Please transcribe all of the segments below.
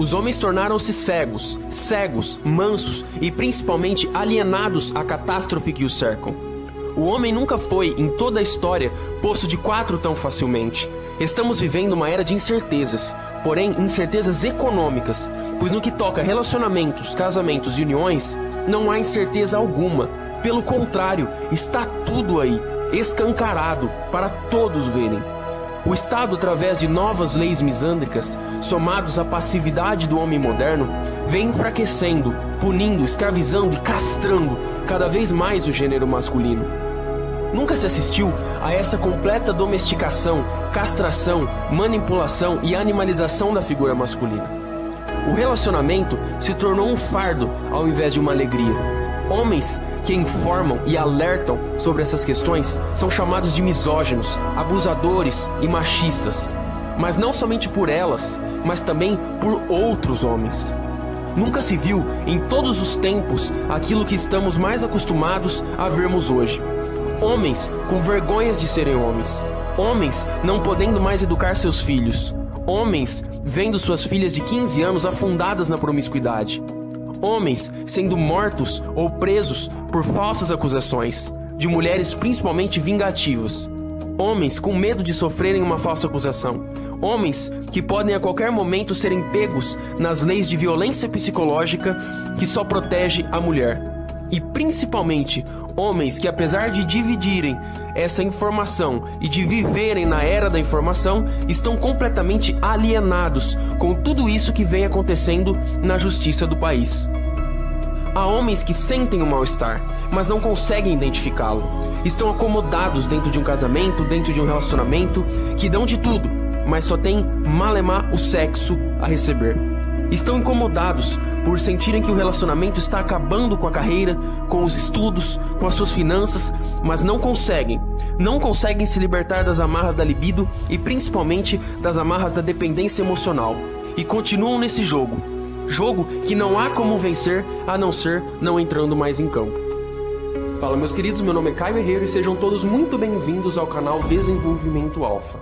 Os homens tornaram-se cegos, cegos, mansos e principalmente alienados à catástrofe que os cercam. O homem nunca foi, em toda a história, posto de quatro tão facilmente. Estamos vivendo uma era de incertezas, porém incertezas econômicas, pois no que toca relacionamentos, casamentos e uniões, não há incerteza alguma. Pelo contrário, está tudo aí, escancarado, para todos verem. O Estado, através de novas leis misândricas, somados à passividade do homem moderno, vem enfraquecendo, punindo, escravizando e castrando cada vez mais o gênero masculino. Nunca se assistiu a essa completa domesticação, castração, manipulação e animalização da figura masculina. O relacionamento se tornou um fardo ao invés de uma alegria. Homens que informam e alertam sobre essas questões são chamados de misóginos, abusadores e machistas. Mas não somente por elas, mas também por outros homens. Nunca se viu em todos os tempos aquilo que estamos mais acostumados a vermos hoje. Homens com vergonhas de serem homens. Homens não podendo mais educar seus filhos. Homens vendo suas filhas de 15 anos afundadas na promiscuidade. Homens sendo mortos ou presos por falsas acusações, de mulheres principalmente vingativas. Homens com medo de sofrerem uma falsa acusação, homens que podem a qualquer momento serem pegos nas leis de violência psicológica que só protege a mulher. E principalmente, homens que, apesar de dividirem essa informação e de viverem na era da informação, estão completamente alienados com tudo isso que vem acontecendo na justiça do país. Há homens que sentem o mal-estar, mas não conseguem identificá-lo. Estão acomodados dentro de um casamento, dentro de um relacionamento, que dão de tudo, mas só tem malemar o sexo a receber. Estão incomodados por sentirem que o relacionamento está acabando com a carreira, com os estudos, com as suas finanças, mas não conseguem. Não conseguem se libertar das amarras da libido e principalmente das amarras da dependência emocional. E continuam nesse jogo. Jogo que não há como vencer a não ser não entrando mais em campo. Fala, meus queridos, meu nome é Caio Herreiro e sejam todos muito bem-vindos ao canal Desenvolvimento Alfa.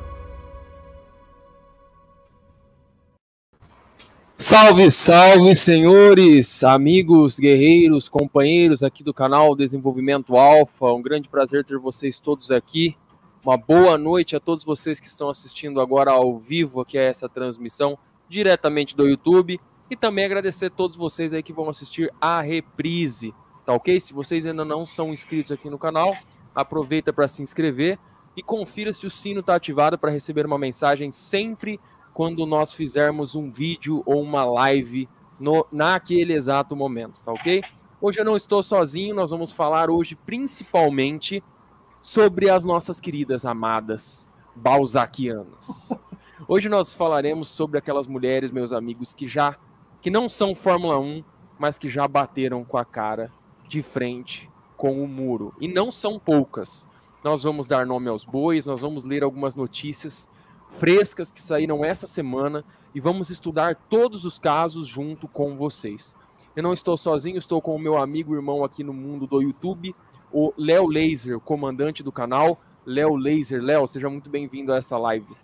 Salve, salve, senhores, amigos, guerreiros, companheiros aqui do canal Desenvolvimento Alfa. Um grande prazer ter vocês todos aqui. Uma boa noite a todos vocês que estão assistindo agora ao vivo aqui a essa transmissão diretamente do YouTube e também agradecer a todos vocês aí que vão assistir a reprise, tá OK? Se vocês ainda não são inscritos aqui no canal, aproveita para se inscrever e confira se o sino está ativado para receber uma mensagem sempre quando nós fizermos um vídeo ou uma live no, naquele exato momento, tá ok? Hoje eu não estou sozinho, nós vamos falar hoje principalmente sobre as nossas queridas amadas balzaquianas. Hoje nós falaremos sobre aquelas mulheres, meus amigos, que já que não são Fórmula 1, mas que já bateram com a cara de frente com o muro. E não são poucas. Nós vamos dar nome aos bois, nós vamos ler algumas notícias frescas que saíram essa semana e vamos estudar todos os casos junto com vocês. Eu não estou sozinho, estou com o meu amigo irmão aqui no mundo do YouTube, o Léo Laser, comandante do canal. Léo Laser, Léo, seja muito bem-vindo a essa live.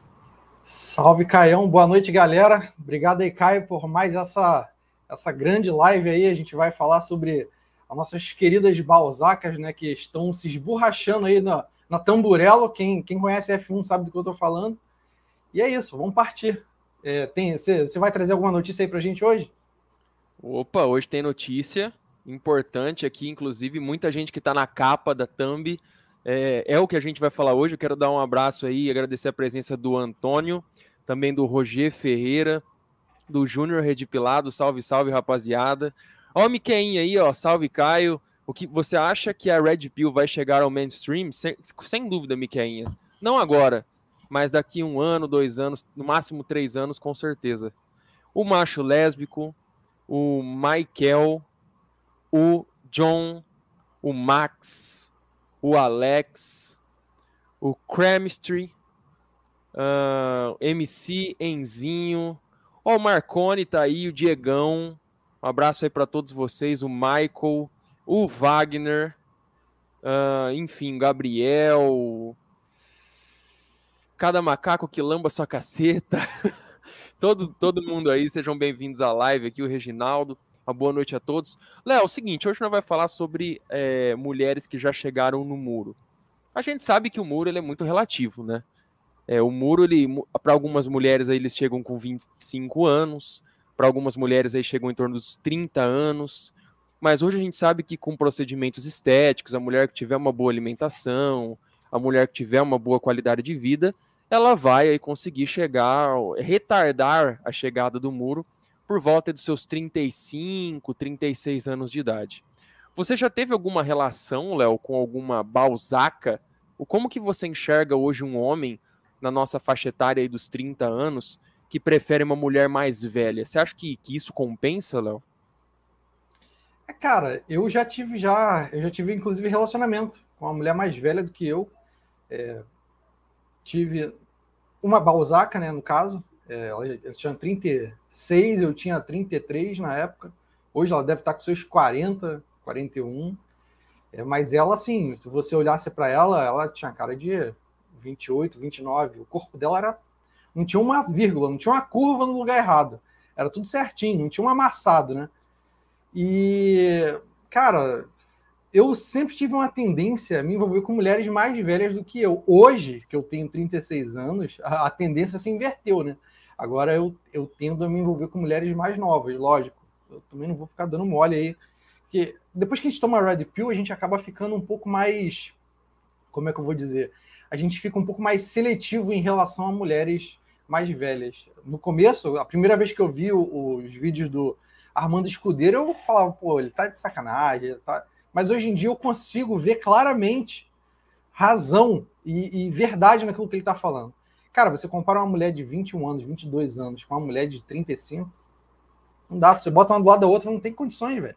Salve, Caião. Boa noite, galera. Obrigado aí, Caio, por mais essa, essa grande live aí. A gente vai falar sobre as nossas queridas balzacas, né, que estão se esborrachando aí na, na tamburelo. Quem, quem conhece F1 sabe do que eu estou falando. E é isso, vamos partir. É, tem, você vai trazer alguma notícia aí para a gente hoje? Opa, hoje tem notícia importante aqui, inclusive muita gente que está na capa da thumb. É, é, o que a gente vai falar hoje. Eu quero dar um abraço aí e agradecer a presença do Antônio, também do Roger Ferreira, do Júnior Redipilado. Salve, salve, rapaziada. Ó, o Miquelin aí, ó. Salve, Caio. O que você acha que a Red Pill vai chegar ao mainstream? Sem, sem dúvida, Miquelin. Não agora, mas daqui um ano, dois anos, no máximo três anos, com certeza. O macho lésbico, o Michael, o John, o Max, o Alex, o Cremistry, uh, ah, MC Enzinho, o Marcone tá aí, o Diegão, um abraço aí para todos vocês, o Michael, o Wagner, uh, enfim, Gabriel, cada macaco que lamba sua caceta. todo, todo mundo aí, sejam bem-vindos à live aqui, o Reginaldo. Uma boa noite a todos. Léo, é o seguinte, hoje nós vamos falar sobre é, mulheres que já chegaram no muro. A gente sabe que o muro ele é muito relativo, né? É, o muro, para algumas mulheres aí, eles chegam com 25 anos, para algumas mulheres aí chegam em torno dos 30 anos. Mas hoje a gente sabe que com procedimentos estéticos, a mulher que tiver uma boa alimentação, a mulher que tiver uma boa qualidade de vida, ela vai aí conseguir chegar, retardar a chegada do muro por volta dos seus 35, 36 anos de idade. Você já teve alguma relação, Léo, com alguma balzaca? Como que você enxerga hoje um homem na nossa faixa etária dos 30 anos que prefere uma mulher mais velha? Você acha que, que isso compensa, Léo? É, cara, eu já tive já, eu já tive inclusive relacionamento com uma mulher mais velha do que eu, é, tive uma Balzaca, né, no caso. É, ela, ela tinha 36, eu tinha 33 na época. Hoje ela deve estar com seus 40, 41. É, mas ela, assim, se você olhasse para ela, ela tinha cara de 28, 29. O corpo dela era. Não tinha uma vírgula, não tinha uma curva no lugar errado. Era tudo certinho, não tinha um amassado, né? E, cara, eu sempre tive uma tendência a me envolver com mulheres mais velhas do que eu. Hoje, que eu tenho 36 anos, a, tendência se inverteu, né? Agora eu, eu tendo a me envolver com mulheres mais novas, lógico. Eu também não vou ficar dando mole aí. Porque depois que a gente toma Red Pill, a gente acaba ficando um pouco mais. Como é que eu vou dizer? A gente fica um pouco mais seletivo em relação a mulheres mais velhas. No começo, a primeira vez que eu vi os vídeos do Armando Escudeiro, eu falava, pô, ele tá de sacanagem, tá mas hoje em dia eu consigo ver claramente razão e, e verdade naquilo que ele está falando. Cara, você compara uma mulher de 21 anos, 22 anos com uma mulher de 35, não dá. Você bota uma do lado da outra, não tem condições, velho.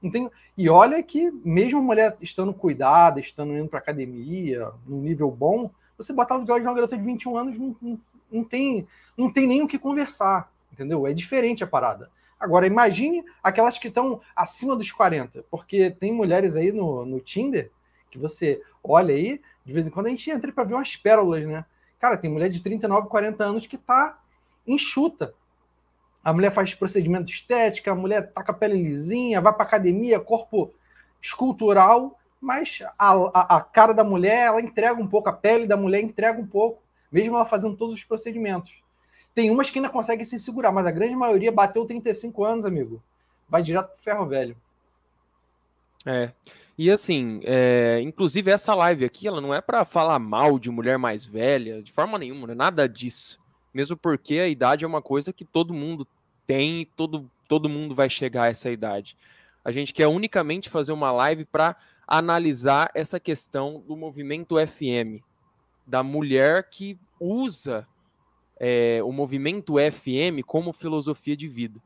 Não tem... E olha que, mesmo uma mulher estando cuidada, estando indo para academia, num nível bom, você botar no lado de uma garota de 21 anos, não, não, não, tem, não tem nem o que conversar, entendeu? É diferente a parada. Agora, imagine aquelas que estão acima dos 40, porque tem mulheres aí no, no Tinder que você olha aí, de vez em quando a gente entra para ver umas pérolas, né? Cara, tem mulher de 39, 40 anos que tá enxuta. A mulher faz procedimento estético, a mulher tá com a pele lisinha, vai para academia, corpo escultural, mas a, a, a, cara da mulher, ela entrega um pouco, a pele da mulher entrega um pouco, mesmo ela fazendo todos os procedimentos. Tem umas que ainda conseguem se segurar, mas a grande maioria bateu 35 anos, amigo. Vai direto pro ferro velho. É. E assim, é, inclusive essa live aqui, ela não é para falar mal de mulher mais velha, de forma nenhuma, né? nada disso. Mesmo porque a idade é uma coisa que todo mundo tem, todo, todo mundo vai chegar a essa idade. A gente quer unicamente fazer uma live para analisar essa questão do movimento FM, da mulher que usa é, o movimento FM como filosofia de vida.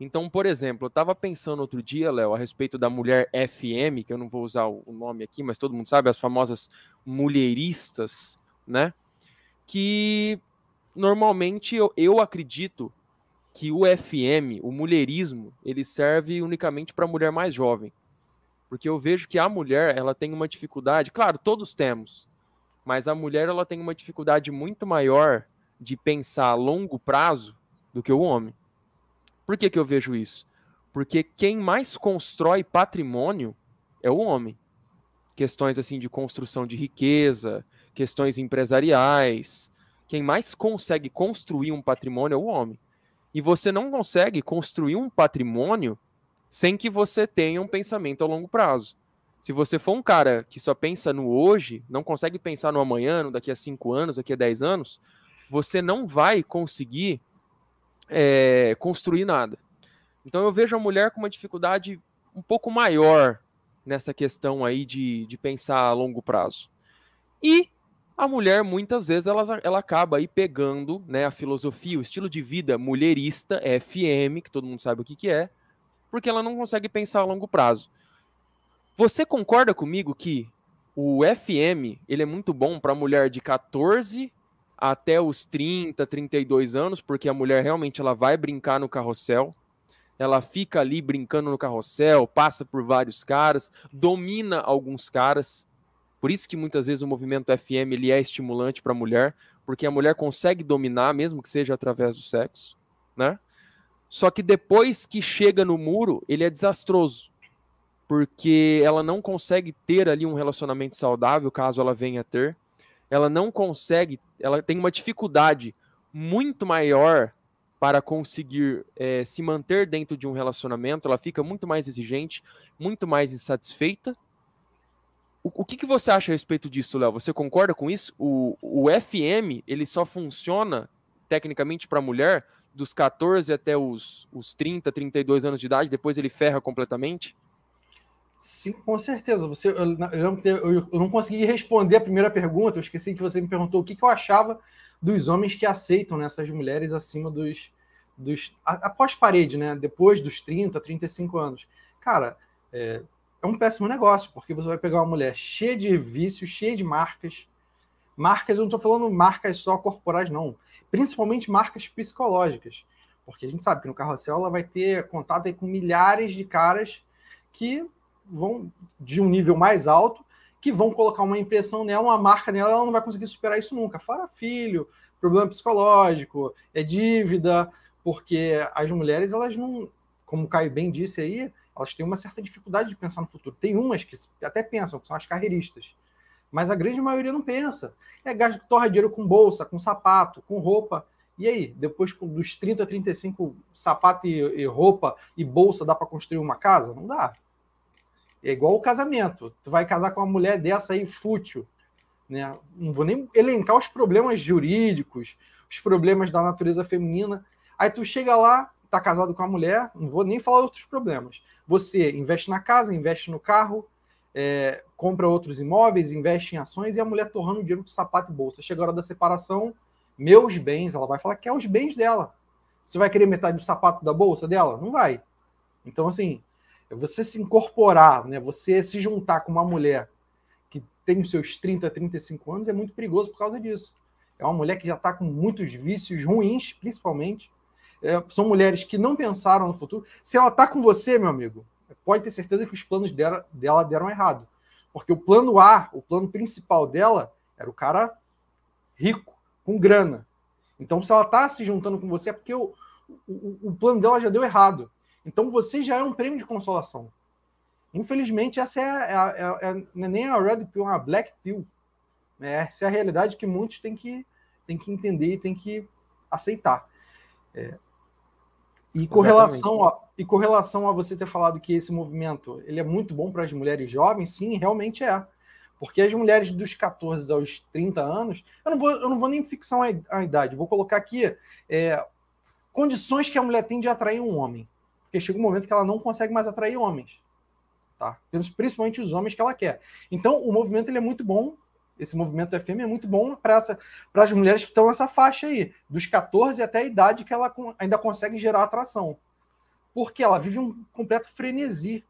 Então, por exemplo, eu estava pensando outro dia, Léo, a respeito da mulher FM, que eu não vou usar o nome aqui, mas todo mundo sabe, as famosas mulheristas, né? Que normalmente eu, eu acredito que o FM, o mulherismo, ele serve unicamente para a mulher mais jovem. Porque eu vejo que a mulher, ela tem uma dificuldade, claro, todos temos, mas a mulher, ela tem uma dificuldade muito maior de pensar a longo prazo do que o homem. Por que, que eu vejo isso? Porque quem mais constrói patrimônio é o homem. Questões assim de construção de riqueza, questões empresariais. Quem mais consegue construir um patrimônio é o homem. E você não consegue construir um patrimônio sem que você tenha um pensamento a longo prazo. Se você for um cara que só pensa no hoje, não consegue pensar no amanhã, no daqui a cinco anos, daqui a dez anos, você não vai conseguir é, construir nada. Então eu vejo a mulher com uma dificuldade um pouco maior nessa questão aí de, de pensar a longo prazo. E a mulher, muitas vezes, ela, ela acaba aí pegando né, a filosofia, o estilo de vida mulherista, FM, que todo mundo sabe o que, que é, porque ela não consegue pensar a longo prazo. Você concorda comigo que o FM ele é muito bom para a mulher de 14 até os 30, 32 anos, porque a mulher realmente ela vai brincar no carrossel. Ela fica ali brincando no carrossel, passa por vários caras, domina alguns caras. Por isso que muitas vezes o movimento FM ele é estimulante para a mulher, porque a mulher consegue dominar, mesmo que seja através do sexo, né? Só que depois que chega no muro, ele é desastroso, porque ela não consegue ter ali um relacionamento saudável, caso ela venha a ter ela não consegue, ela tem uma dificuldade muito maior para conseguir é, se manter dentro de um relacionamento, ela fica muito mais exigente, muito mais insatisfeita. O, o que, que, você acha a respeito disso, Léo? Você concorda com isso? O, o FM ele só funciona tecnicamente para mulher dos 14 até os, os 30, 32 anos de idade, depois ele ferra completamente? Sim, com certeza. Você, eu, não, eu não consegui responder a primeira pergunta, eu esqueci que você me perguntou o que, que eu achava dos homens que aceitam né, essas mulheres acima dos. dos após parede, né? Depois dos 30, 35 anos. Cara, é, é um péssimo negócio, porque você vai pegar uma mulher cheia de vícios, cheia de marcas. Marcas, eu não estou falando marcas só corporais, não. Principalmente marcas psicológicas. Porque a gente sabe que no carrossel ela vai ter contato com milhares de caras que vão de um nível mais alto que vão colocar uma impressão nela, uma marca nela, ela não vai conseguir superar isso nunca. Fora filho, problema psicológico, é dívida, porque as mulheres, elas não, como o Caio bem disse aí, elas têm uma certa dificuldade de pensar no futuro. Tem umas que até pensam, que são as carreiristas, mas a grande maioria não pensa. É gasto, torra dinheiro com bolsa, com sapato, com roupa. E aí, depois dos 30, 35, sapato e, e roupa e bolsa, dá para construir uma casa? Não dá. É igual o casamento. Tu vai casar com uma mulher dessa aí fútil, né? Não vou nem elencar os problemas jurídicos, os problemas da natureza feminina. Aí tu chega lá, tá casado com a mulher, não vou nem falar outros problemas. Você investe na casa, investe no carro, é, compra outros imóveis, investe em ações e a mulher torrando dinheiro com sapato e bolsa. Chega a hora da separação, meus bens, ela vai falar que é os bens dela. Você vai querer metade do sapato da bolsa dela? Não vai. Então, assim, é você se incorporar, né? Você se juntar com uma mulher que tem os seus 30, 35 anos é muito perigoso por causa disso. É uma mulher que já está com muitos vícios ruins, principalmente. É, são mulheres que não pensaram no futuro. Se ela está com você, meu amigo, pode ter certeza que os planos dela, dela deram errado. Porque o plano A, o plano principal dela, era o cara rico, com grana. Então, se ela está se juntando com você, é porque o, o, o plano dela já deu errado. Então você já é um prêmio de consolação. Infelizmente, essa é, a, é, a, é, é, é nem a Red Pill, é a Black Pill. É, essa é a realidade que muitos têm que, têm que entender e têm que aceitar. É. E com, relação a, e com relação a você ter falado que esse movimento ele é muito bom para as mulheres jovens, sim, realmente é. Porque as mulheres dos 14 aos 30 anos, eu não vou, eu não vou nem fixar a idade, vou colocar aqui é, condições que a mulher tem de atrair um homem. Porque chega um momento que ela não consegue mais atrair homens. Tá? Principalmente os homens que ela quer. Então, o movimento ele é muito bom. Esse movimento FM é muito bom para as mulheres que estão nessa faixa aí, dos 14 até a idade que ela ainda consegue gerar atração. Porque ela vive um completo frenesi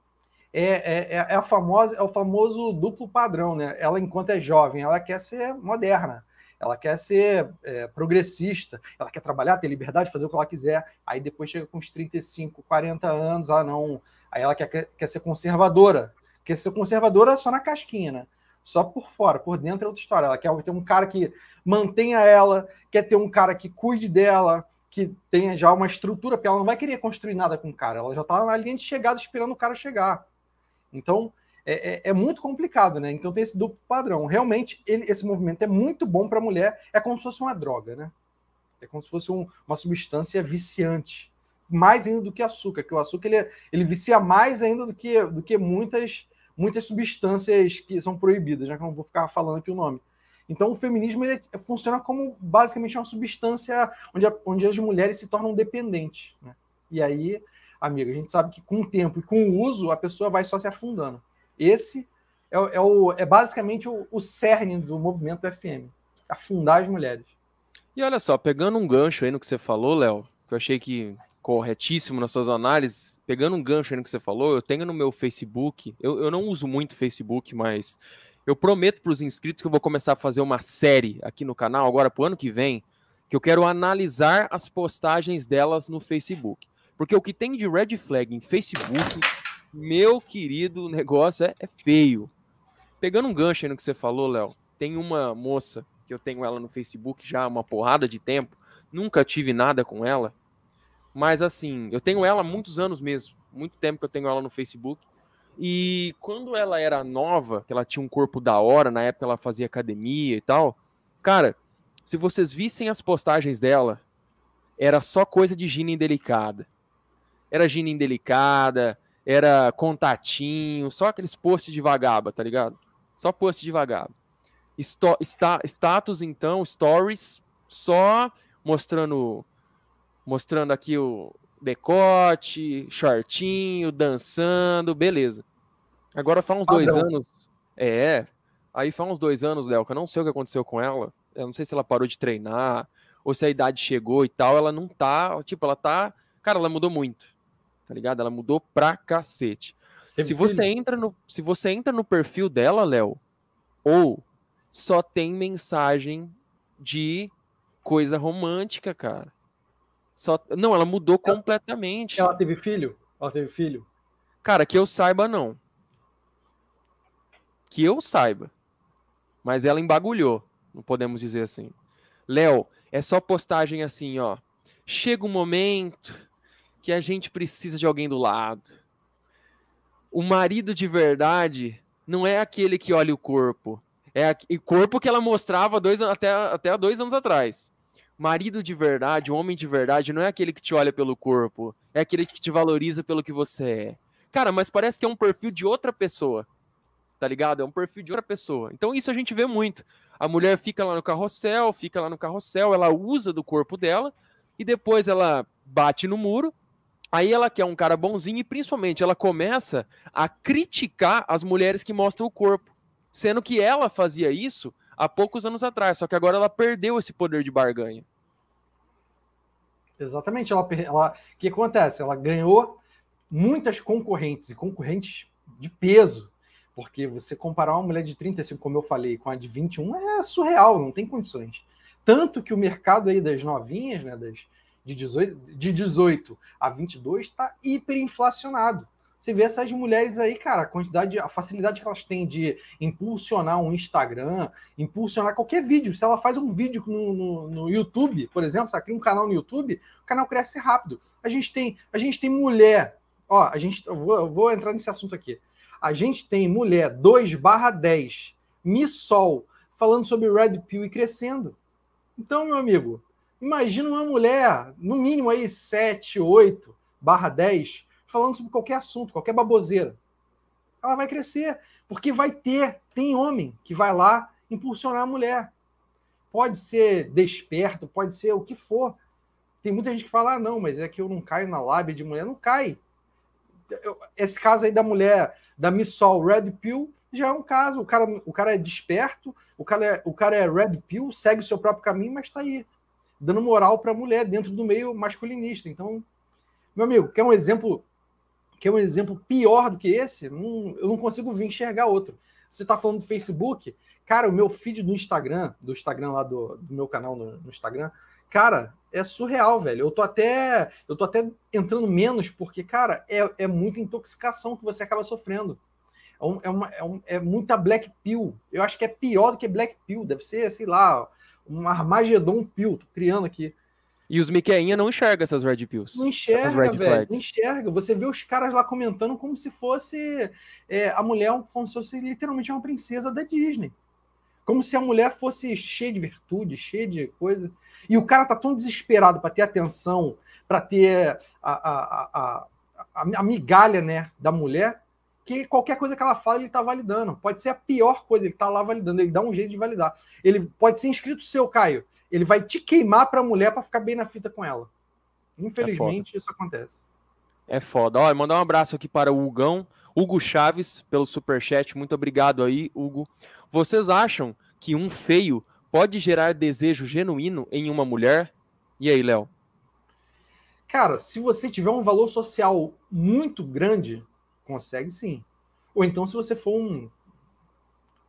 é, é, é, é, a famosa, é o famoso duplo padrão, né? Ela, enquanto é jovem, ela quer ser moderna ela quer ser é, progressista, ela quer trabalhar, ter liberdade, fazer o que ela quiser. Aí depois chega com uns 35, 40 anos, ah, não. Aí ela quer, quer ser conservadora. Quer ser conservadora só na casquinha, né? Só por fora, por dentro é outra história. Ela quer ter um cara que mantenha ela, quer ter um cara que cuide dela, que tenha já uma estrutura, porque ela não vai querer construir nada com o cara. Ela já está na linha de chegada esperando o cara chegar. Então, é, é, é, muito complicado, né? Então tem esse duplo padrão. Realmente, ele, esse movimento é muito bom para a mulher, é como se fosse uma droga, né? É como se fosse um, uma substância viciante. Mais ainda do que açúcar, que o açúcar ele, é, ele vicia mais ainda do que, do que muitas, muitas substâncias que são proibidas, já né? que eu não vou ficar falando aqui o nome. Então o feminismo ele é, funciona como basicamente uma substância onde, a, onde as mulheres se tornam dependentes. Né? E aí, amiga, a gente sabe que com o tempo e com o uso, a pessoa vai só se afundando. Esse é, é, o, é basicamente o, o cerne do movimento FM afundar as mulheres. E olha só, pegando um gancho aí no que você falou, Léo, que eu achei que corretíssimo nas suas análises, pegando um gancho aí no que você falou, eu tenho no meu Facebook, eu, eu não uso muito Facebook, mas eu prometo para os inscritos que eu vou começar a fazer uma série aqui no canal agora para o ano que vem, que eu quero analisar as postagens delas no Facebook. Porque o que tem de red flag em Facebook, meu querido, o negócio é, é feio. Pegando um gancho aí no que você falou, Léo, tem uma moça que eu tenho ela no Facebook já há uma porrada de tempo, nunca tive nada com ela, mas assim, eu tenho ela há muitos anos mesmo, muito tempo que eu tenho ela no Facebook. E quando ela era nova, que ela tinha um corpo da hora, na época ela fazia academia e tal, cara, se vocês vissem as postagens dela, era só coisa de gina indelicada. Era gina indelicada, era contatinho, só aqueles posts de vagaba, tá ligado? Só post de vagaba. status, então, stories, só mostrando mostrando aqui o decote, shortinho, dançando, beleza. Agora faz uns Padrão. dois anos. É. Aí faz uns dois anos, Léo, que eu não sei o que aconteceu com ela. Eu não sei se ela parou de treinar, ou se a idade chegou e tal. Ela não tá. Tipo, ela tá. Cara, ela mudou muito tá ligado? Ela mudou pra cacete. se você, entra no, se você entra no perfil dela, Léo, ou só tem mensagem de coisa romântica, cara. Só... Não, ela mudou ela, completamente. Ela teve filho? Ela teve filho? Cara, que eu saiba, não. Que eu saiba. Mas ela embagulhou, não podemos dizer assim. Léo, é só postagem assim, ó. Chega o um momento que a gente precisa de alguém do lado. O marido de verdade não é aquele que olha o corpo. É o corpo que ela mostrava dois, até, até dois anos atrás. Marido de verdade, homem de verdade, não é aquele que te olha pelo corpo. É aquele que te valoriza pelo que você é. Cara, mas parece que é um perfil de outra pessoa. Tá ligado? É um perfil de outra pessoa. Então isso a gente vê muito. A mulher fica lá no carrossel, fica lá no carrossel, ela usa do corpo dela e depois ela bate no muro Aí ela quer é um cara bonzinho e principalmente ela começa a criticar as mulheres que mostram o corpo, sendo que ela fazia isso há poucos anos atrás, só que agora ela perdeu esse poder de barganha. Exatamente, ela, ela o que acontece? Ela ganhou muitas concorrentes e concorrentes de peso, porque você comparar uma mulher de 35, como eu falei, com a de 21 é surreal, não tem condições. Tanto que o mercado aí das novinhas, né, das de 18, de 18 a 22 está hiperinflacionado. Você vê essas mulheres aí, cara, a quantidade, a facilidade que elas têm de impulsionar um Instagram, impulsionar qualquer vídeo. Se ela faz um vídeo no, no, no YouTube, por exemplo, você cria um canal no YouTube, o canal cresce rápido. A gente tem, a gente tem mulher, ó, a gente, eu vou, eu vou entrar nesse assunto aqui. A gente tem mulher 2 barra 10, Missol, falando sobre Red Pill e crescendo. Então, meu amigo, Imagina uma mulher, no mínimo aí 7, 8, barra 10, falando sobre qualquer assunto, qualquer baboseira. Ela vai crescer, porque vai ter, tem homem que vai lá impulsionar a mulher. Pode ser desperto, pode ser o que for. Tem muita gente que fala, ah, não, mas é que eu não caio na lábia de mulher. Não cai. Esse caso aí da mulher, da Missol Red Pill, já é um caso. O cara, o cara é desperto, o cara é, o cara é Red Pill, segue o seu próprio caminho, mas está aí dando moral para a mulher dentro do meio masculinista. Então, meu amigo, quer um exemplo que é um exemplo pior do que esse? Não, eu não consigo vir enxergar outro. Você está falando do Facebook? Cara, o meu feed do Instagram, do Instagram lá do, do meu canal no, no, Instagram, cara, é surreal, velho. Eu tô até, eu tô até entrando menos porque, cara, é, é muita intoxicação que você acaba sofrendo. É, é uma, é, um, é muita black pill. Eu acho que é pior do que black pill. Deve ser, sei lá, um Armagedon Pilto criando aqui. E os Miqueinha não enxergam essas Red Pills. Não enxerga, velho. Não enxerga. Você vê os caras lá comentando como se fosse é, a mulher, como se fosse literalmente uma princesa da Disney. Como se a mulher fosse cheia de virtude, cheia de coisa. E o cara tá tão desesperado para ter atenção, para ter a, a, a, a, a migalha né, da mulher, que qualquer coisa que ela fala, ele está validando. Pode ser a pior coisa, ele está lá validando, ele dá um jeito de validar. Ele pode ser inscrito seu, Caio. Ele vai te queimar para mulher para ficar bem na fita com ela. Infelizmente, é isso acontece. É foda. Olha, mandar um abraço aqui para o Hugão, Hugo Chaves, pelo superchat. Muito obrigado aí, Hugo. Vocês acham que um feio pode gerar desejo genuíno em uma mulher? E aí, Léo? Cara, se você tiver um valor social muito grande, Consegue sim. Ou então, se você for um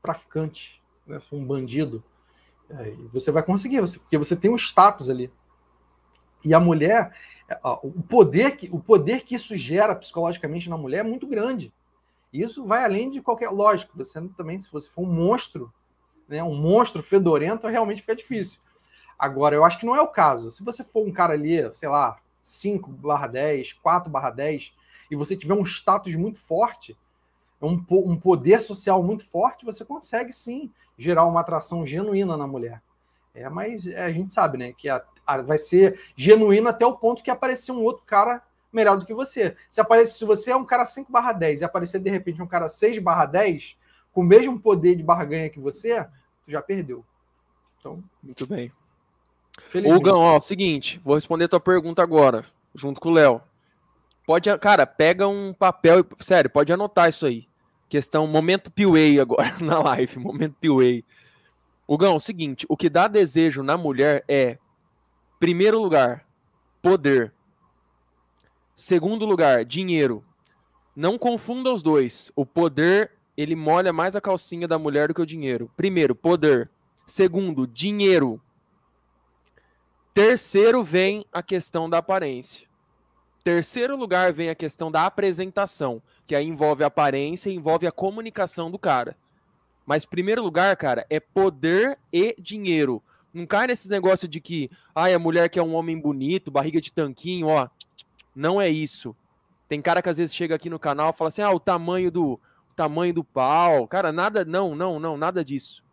traficante, né, for um bandido, você vai conseguir, porque você tem um status ali. E a mulher, o poder que, o poder que isso gera psicologicamente na mulher é muito grande. Isso vai além de qualquer. Lógico, você também, se você for um monstro, né, um monstro fedorento, realmente fica difícil. Agora, eu acho que não é o caso. Se você for um cara ali, sei lá, 5 barra 10, 4 barra 10, e você tiver um status muito forte, um, um poder social muito forte, você consegue sim gerar uma atração genuína na mulher. É, mas é, a gente sabe, né, que a, a, vai ser genuína até o ponto que aparecer um outro cara melhor do que você. Se aparece, se você é um cara 5 barra 10 e aparecer de repente um cara 6 barra 10, com o mesmo poder de barganha que você, tu já perdeu. Então, muito bem. Felizmente. Hugão, ó, é seguinte, vou responder a tua pergunta agora, junto com o Léo. Pode, cara, pega um papel, sério, pode anotar isso aí. Questão, momento Piway agora na live, momento Piway. Hugão, é seguinte, o que dá desejo na mulher é, primeiro lugar, poder. Segundo lugar, dinheiro. Não confunda os dois. O poder, ele molha mais a calcinha da mulher do que o dinheiro. Primeiro, poder. Segundo, dinheiro. Terceiro vem a questão da aparência. Terceiro lugar vem a questão da apresentação, que aí envolve a aparência, envolve a comunicação do cara. Mas primeiro lugar, cara, é poder e dinheiro. Não cai nesses negócios de que, ai, ah, a mulher que é um homem bonito, barriga de tanquinho, ó. Não é isso. Tem cara que às vezes chega aqui no canal e fala assim: "Ah, o tamanho do o tamanho do pau". Cara, nada, não, não, não, nada disso.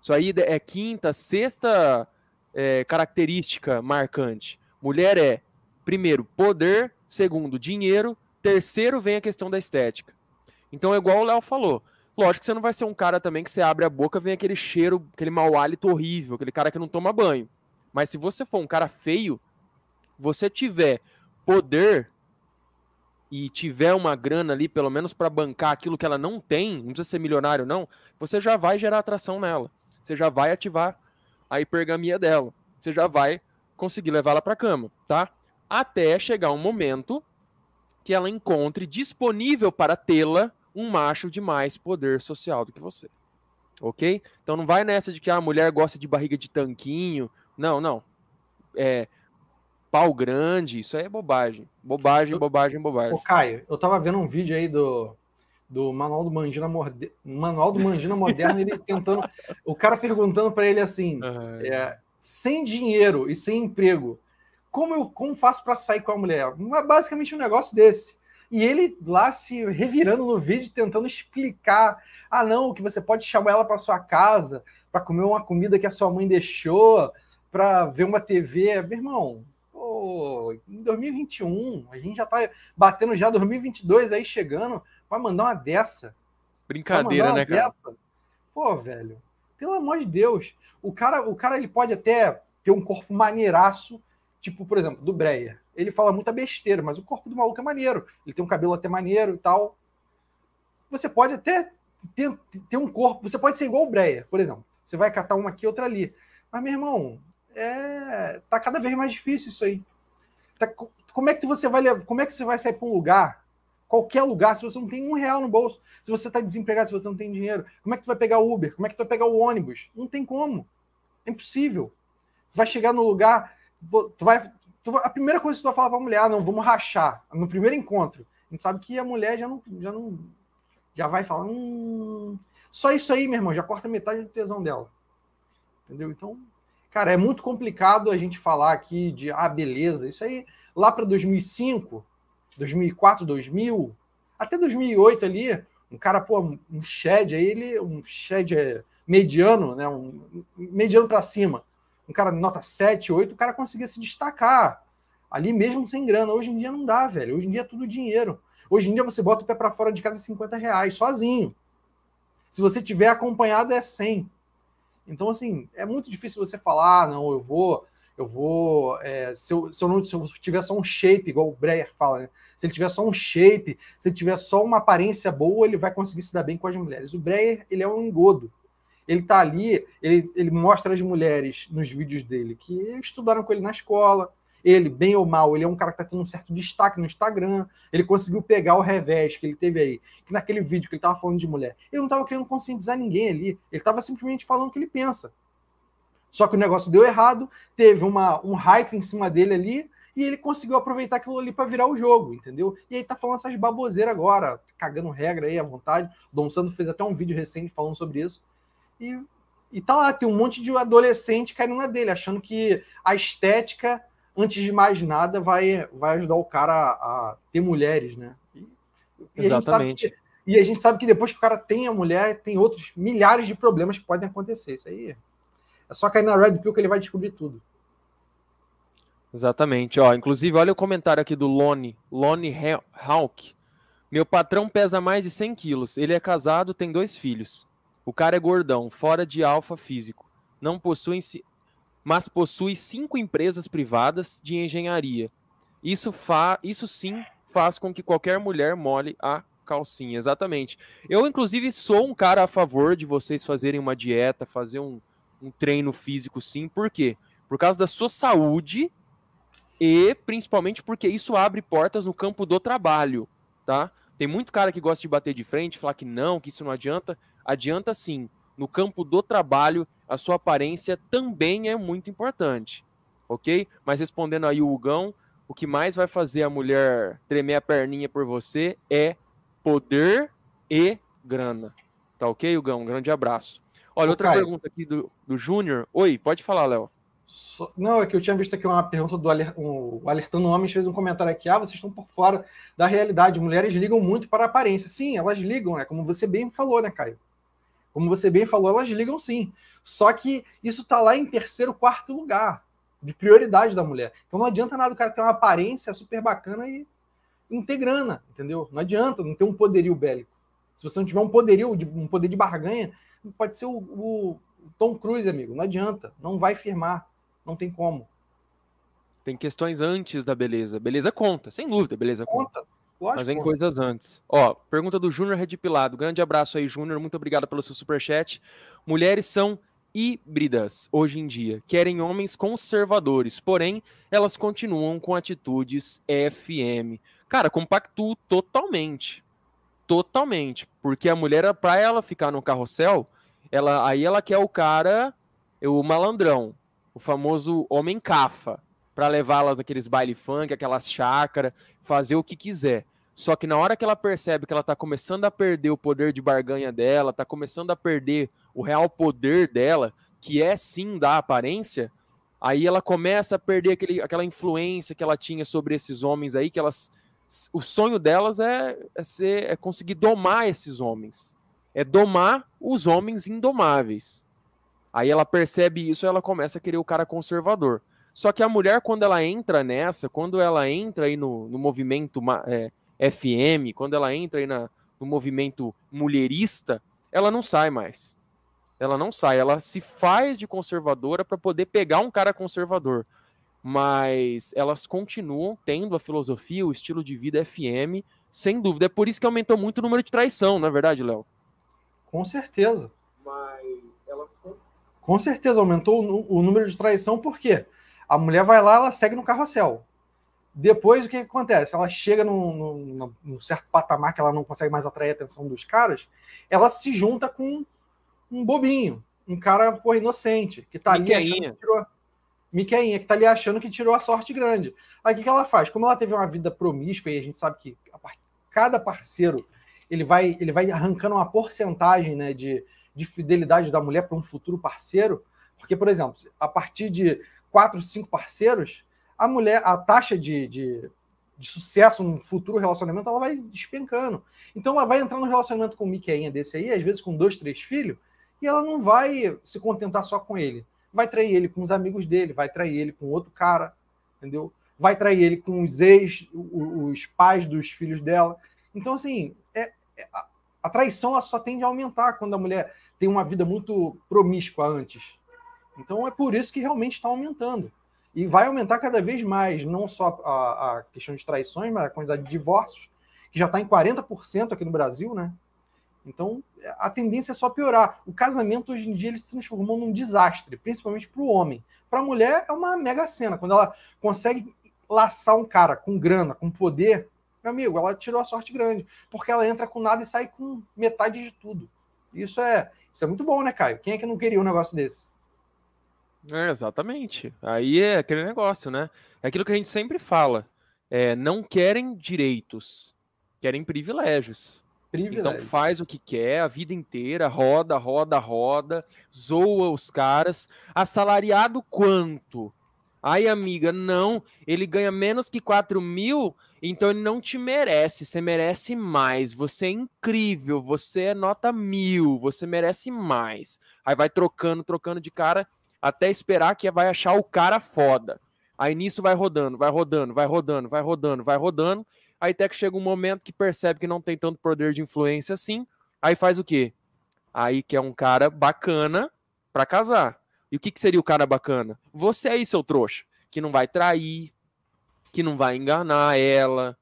Isso aí é quinta, sexta é, característica marcante. Mulher é primeiro, poder, segundo, dinheiro, terceiro vem a questão da estética. Então é igual o Léo falou. Lógico que você não vai ser um cara também que você abre a boca, vem aquele cheiro, aquele mau hálito horrível, aquele cara que não toma banho. Mas se você for um cara feio, você tiver poder e tiver uma grana ali, pelo menos para bancar aquilo que ela não tem, não precisa ser milionário não, você já vai gerar atração nela. Você já vai ativar a hipergamia dela. Você já vai conseguir levá-la para cama, tá? até chegar um momento que ela encontre disponível para tê-la um macho de mais poder social do que você. Ok? Então não vai nessa de que ah, a mulher gosta de barriga de tanquinho. Não, não. É, pau grande, isso aí é bobagem. Bobagem, bobagem, bobagem. Ô, Caio, eu tava vendo um vídeo aí do, do Manual do Mandina, Moderno, Manual do Mandina Moderno, ele tentando. O cara perguntando para ele assim: uhum. é, sem dinheiro e sem emprego, como eu como faço para sair com a mulher? É basicamente um negócio desse. E ele lá se revirando no vídeo, tentando explicar: ah, não, que você pode chamar ela para sua casa, para comer uma comida que a sua mãe deixou, para ver uma TV. Meu irmão, pô, em 2021, a gente já tá batendo já 2022 aí chegando, vai mandar uma dessa. Brincadeira, né, uma né, cara? Pô, velho, pelo amor de Deus. O cara, o cara ele pode até ter um corpo maneiraço, Tipo, por exemplo, do Breyer. Ele fala muita besteira, mas o corpo do maluco é maneiro. Ele tem um cabelo até maneiro e tal. Você pode até ter, ter um corpo. Você pode ser igual o Breyer, por exemplo. Você vai catar uma aqui, outra ali. Mas, meu irmão, é... tá cada vez mais difícil isso aí. Tá... Como é que você vai levar... Como é que você vai sair para um lugar, qualquer lugar, se você não tem um real no bolso? Se você está desempregado, se você não tem dinheiro, como é que tu vai pegar o Uber? Como é que tu vai pegar o ônibus? Não tem como. É impossível. Vai chegar no lugar, tu vai, tu, a primeira coisa que tu vai falar para a mulher, ah, não, vamos rachar no primeiro encontro. A gente sabe que a mulher já não, já não, já vai falar, hum, só isso aí, meu irmão, já corta metade do tesão dela, entendeu? Então, cara, é muito complicado a gente falar aqui de, ah, beleza, isso aí lá para 2005, 2004, 2000, até 2008 ali, um cara, pô, um shed aí, ele, um shed é, mediano, né, um mediano para cima um cara nota 7, 8, o cara conseguia se destacar ali mesmo sem grana. Hoje em dia não dá, velho. Hoje em dia é tudo dinheiro. Hoje em dia você bota o pé para fora de casa 50 é reais sozinho. Se você tiver acompanhado é 100. Então, assim, é muito difícil você falar, ah, não, eu vou, eu vou, é, se, eu, se, eu, não se eu tiver só um shape, igual o Breyer fala, né? Se ele tiver só um shape, se ele tiver só uma aparência boa, ele vai conseguir se dar bem com as mulheres. O Breyer, ele é um engodo. Ele tá ali, ele, ele mostra as mulheres nos vídeos dele que estudaram com ele na escola. Ele, bem ou mal, ele é um cara que está tendo um certo destaque no Instagram. Ele conseguiu pegar o revés que ele teve aí. Que naquele vídeo que ele estava falando de mulher, ele não estava querendo conscientizar ninguém ali. Ele estava simplesmente falando o que ele pensa. Só que o negócio deu errado, teve uma, um hype em cima dele ali, e ele conseguiu aproveitar aquilo ali para virar o jogo, entendeu? E aí tá falando essas baboseiras agora, cagando regra aí à vontade. Dom Sandro fez até um vídeo recente falando sobre isso e, e tá lá, tem um monte de adolescente caindo na dele, achando que a estética, antes de mais nada, vai, vai ajudar o cara a, a ter mulheres, né? E, Exatamente. E e a gente sabe que depois que o cara tem a mulher, tem outros milhares de problemas que podem acontecer. Isso aí é só cair na Red Pill que ele vai descobrir tudo. Exatamente. Ó, inclusive, olha o comentário aqui do Lone, Lone Hawk. Meu patrão pesa mais de 100 quilos. Ele é casado, tem dois filhos. O cara é gordão, fora de alfa físico. Não possui, mas possui cinco empresas privadas de engenharia. Isso, fa, isso sim faz com que qualquer mulher mole a calcinha, exatamente. Eu, inclusive, sou um cara a favor de vocês fazerem uma dieta, fazer um, um treino físico, sim. Por quê? Por causa da sua saúde e principalmente porque isso abre portas no campo do trabalho, tá? Tem muito cara que gosta de bater de frente, falar que não, que isso não adianta adianta sim. No campo do trabalho, a sua aparência também é muito importante, ok? Mas respondendo aí o Hugão, o que mais vai fazer a mulher tremer a perninha por você é poder e grana. Tá ok, Hugão? Um grande abraço. Olha, Ô, outra Caio, pergunta aqui do, do Júnior. Oi, pode falar, Léo. So, não, é que eu tinha visto aqui uma pergunta do Aler, um, Alertando Homens, fez um comentário aqui. Ah, vocês estão por fora da realidade. Mulheres ligam muito para a aparência. Sim, elas ligam, né? Como você bem falou, né, Caio? Como você bem falou, elas ligam sim. Só que isso está lá em terceiro, quarto lugar de prioridade da mulher. Então não adianta nada o cara ter uma aparência super bacana e integrana, entendeu? Não adianta, não ter um poderio bélico. Se você não tiver um poderio, um poder de barganha, pode ser o, o Tom Cruise, amigo. Não adianta, não vai firmar, não tem como. Tem questões antes da beleza. Beleza conta, sem dúvida, beleza conta. conta. Lógico. Mas vem coisas antes. Ó, pergunta do Júnior Redipilado. Grande abraço aí, Júnior. Muito obrigado pelo seu superchat. Mulheres são híbridas hoje em dia. Querem homens conservadores, porém, elas continuam com atitudes FM. Cara, compactuo totalmente. Totalmente. Porque a mulher, pra ela ficar no carrossel, ela, aí ela quer o cara, o malandrão, o famoso homem cafa para levá-la naqueles baile funk, aquelas chácara, fazer o que quiser. Só que na hora que ela percebe que ela está começando a perder o poder de barganha dela, está começando a perder o real poder dela, que é sim da aparência, aí ela começa a perder aquele, aquela influência que ela tinha sobre esses homens aí, que elas. O sonho delas é, é, ser, é conseguir domar esses homens. É domar os homens indomáveis. Aí ela percebe isso, ela começa a querer o cara conservador. Só que a mulher, quando ela entra nessa, quando ela entra aí no, no movimento é, FM, quando ela entra aí na, no movimento mulherista, ela não sai mais. Ela não sai, ela se faz de conservadora para poder pegar um cara conservador. Mas elas continuam tendo a filosofia, o estilo de vida FM, sem dúvida. É por isso que aumentou muito o número de traição, não é verdade, Léo? Com certeza. Mas ela... Com certeza aumentou o número de traição, por quê? A mulher vai lá, ela segue no carrossel. Depois, o que, que acontece? Ela chega num, num, num, certo patamar que ela não consegue mais atrair a atenção dos caras, ela se junta com um bobinho, um cara porra, inocente, que tá ali Tirou, Miqueinha, que tá ali achando que tirou a sorte grande. Aí o que, que ela faz? Como ela teve uma vida promíscua, e a gente sabe que a, cada parceiro ele vai, ele vai arrancando uma porcentagem né, de, de fidelidade da mulher para um futuro parceiro, porque, por exemplo, a partir de quatro, cinco parceiros, a mulher, a taxa de, de, de, sucesso num futuro relacionamento, ela vai despencando. Então ela vai entrar no relacionamento com o Miquinha desse aí, às vezes com dois, três filhos, e ela não vai se contentar só com ele. Vai trair ele com os amigos dele, vai trair ele com outro cara, entendeu? Vai trair ele com os ex, os pais dos filhos dela. Então, assim, é, é a traição ela só tende a aumentar quando a mulher tem uma vida muito promíscua antes, então é por isso que realmente está aumentando. E vai aumentar cada vez mais, não só a, a questão de traições, mas a quantidade de divórcios, que já está em 40% aqui no Brasil, né? Então a tendência é só piorar. O casamento hoje em dia ele se transformou num desastre, principalmente para o homem. Para a mulher é uma mega cena. Quando ela consegue laçar um cara com grana, com poder, meu amigo, ela tirou a sorte grande, porque ela entra com nada e sai com metade de tudo. Isso é, isso é muito bom, né, Caio? Quem é que não queria um negócio desse? É, exatamente. Aí é aquele negócio, né? É aquilo que a gente sempre fala. É, não querem direitos, querem privilégios. Então faz o que quer a vida inteira, roda, roda, roda, zoa os caras. Assalariado quanto? Ai, amiga, não, ele ganha menos que 4 mil, então ele não te merece, você merece mais, você é incrível, você é nota mil, você merece mais. Aí vai trocando, trocando de cara, até esperar que vai achar o cara foda. Aí nisso vai rodando, vai rodando, vai rodando, vai rodando, vai rodando. Aí até que chega um momento que percebe que não tem tanto poder de influência assim. Aí faz o quê? Aí que é um cara bacana para casar. E o que, que seria o cara bacana? Você aí, seu trouxa, que não vai trair, que não vai enganar ela,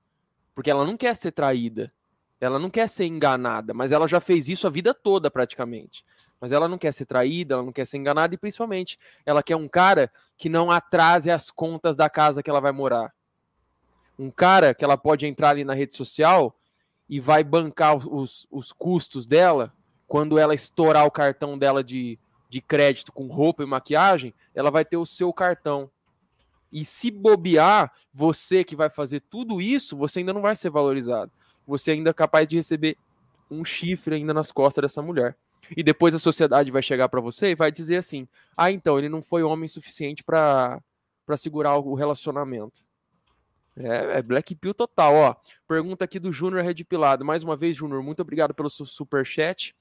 porque ela não quer ser traída. Ela não quer ser enganada, mas ela já fez isso a vida toda praticamente. Mas ela não quer ser traída, ela não quer ser enganada e principalmente ela quer um cara que não atrase as contas da casa que ela vai morar. Um cara que ela pode entrar ali na rede social e vai bancar os, os custos dela quando ela estourar o cartão dela de, de crédito com roupa e maquiagem, ela vai ter o seu cartão. E se bobear, você que vai fazer tudo isso, você ainda não vai ser valorizado. Você ainda é capaz de receber um chifre ainda nas costas dessa mulher. E depois a sociedade vai chegar para você e vai dizer assim: ah, então, ele não foi homem suficiente para segurar o relacionamento. É, é Black Pill total, ó. Pergunta aqui do Júnior Red Pilado. Mais uma vez, Júnior, muito obrigado pelo seu superchat.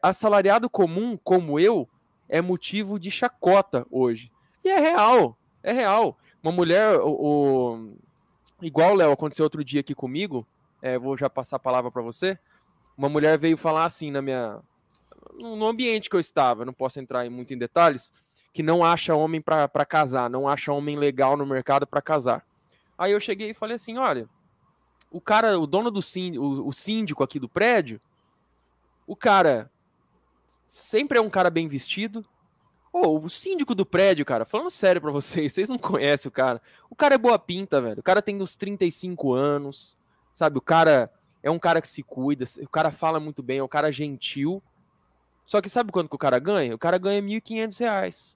Assalariado comum, como eu, é motivo de chacota hoje. E é real, é real. Uma mulher, o, o... igual, Léo, aconteceu outro dia aqui comigo, é, vou já passar a palavra para você. Uma mulher veio falar assim na minha, no ambiente que eu estava, não posso entrar muito em detalhes, que não acha homem para casar, não acha homem legal no mercado para casar. Aí eu cheguei e falei assim: olha, o cara, o dono do síndico, o, o síndico aqui do prédio, o cara sempre é um cara bem vestido. oh, o síndico do prédio, cara, falando sério para vocês, vocês não conhecem o cara. O cara é boa pinta, velho. O cara tem uns 35 anos, sabe? O cara é um cara que se cuida, o cara fala muito bem, é um cara gentil. Só que sabe quanto que o cara ganha? O cara ganha R$ 1.500.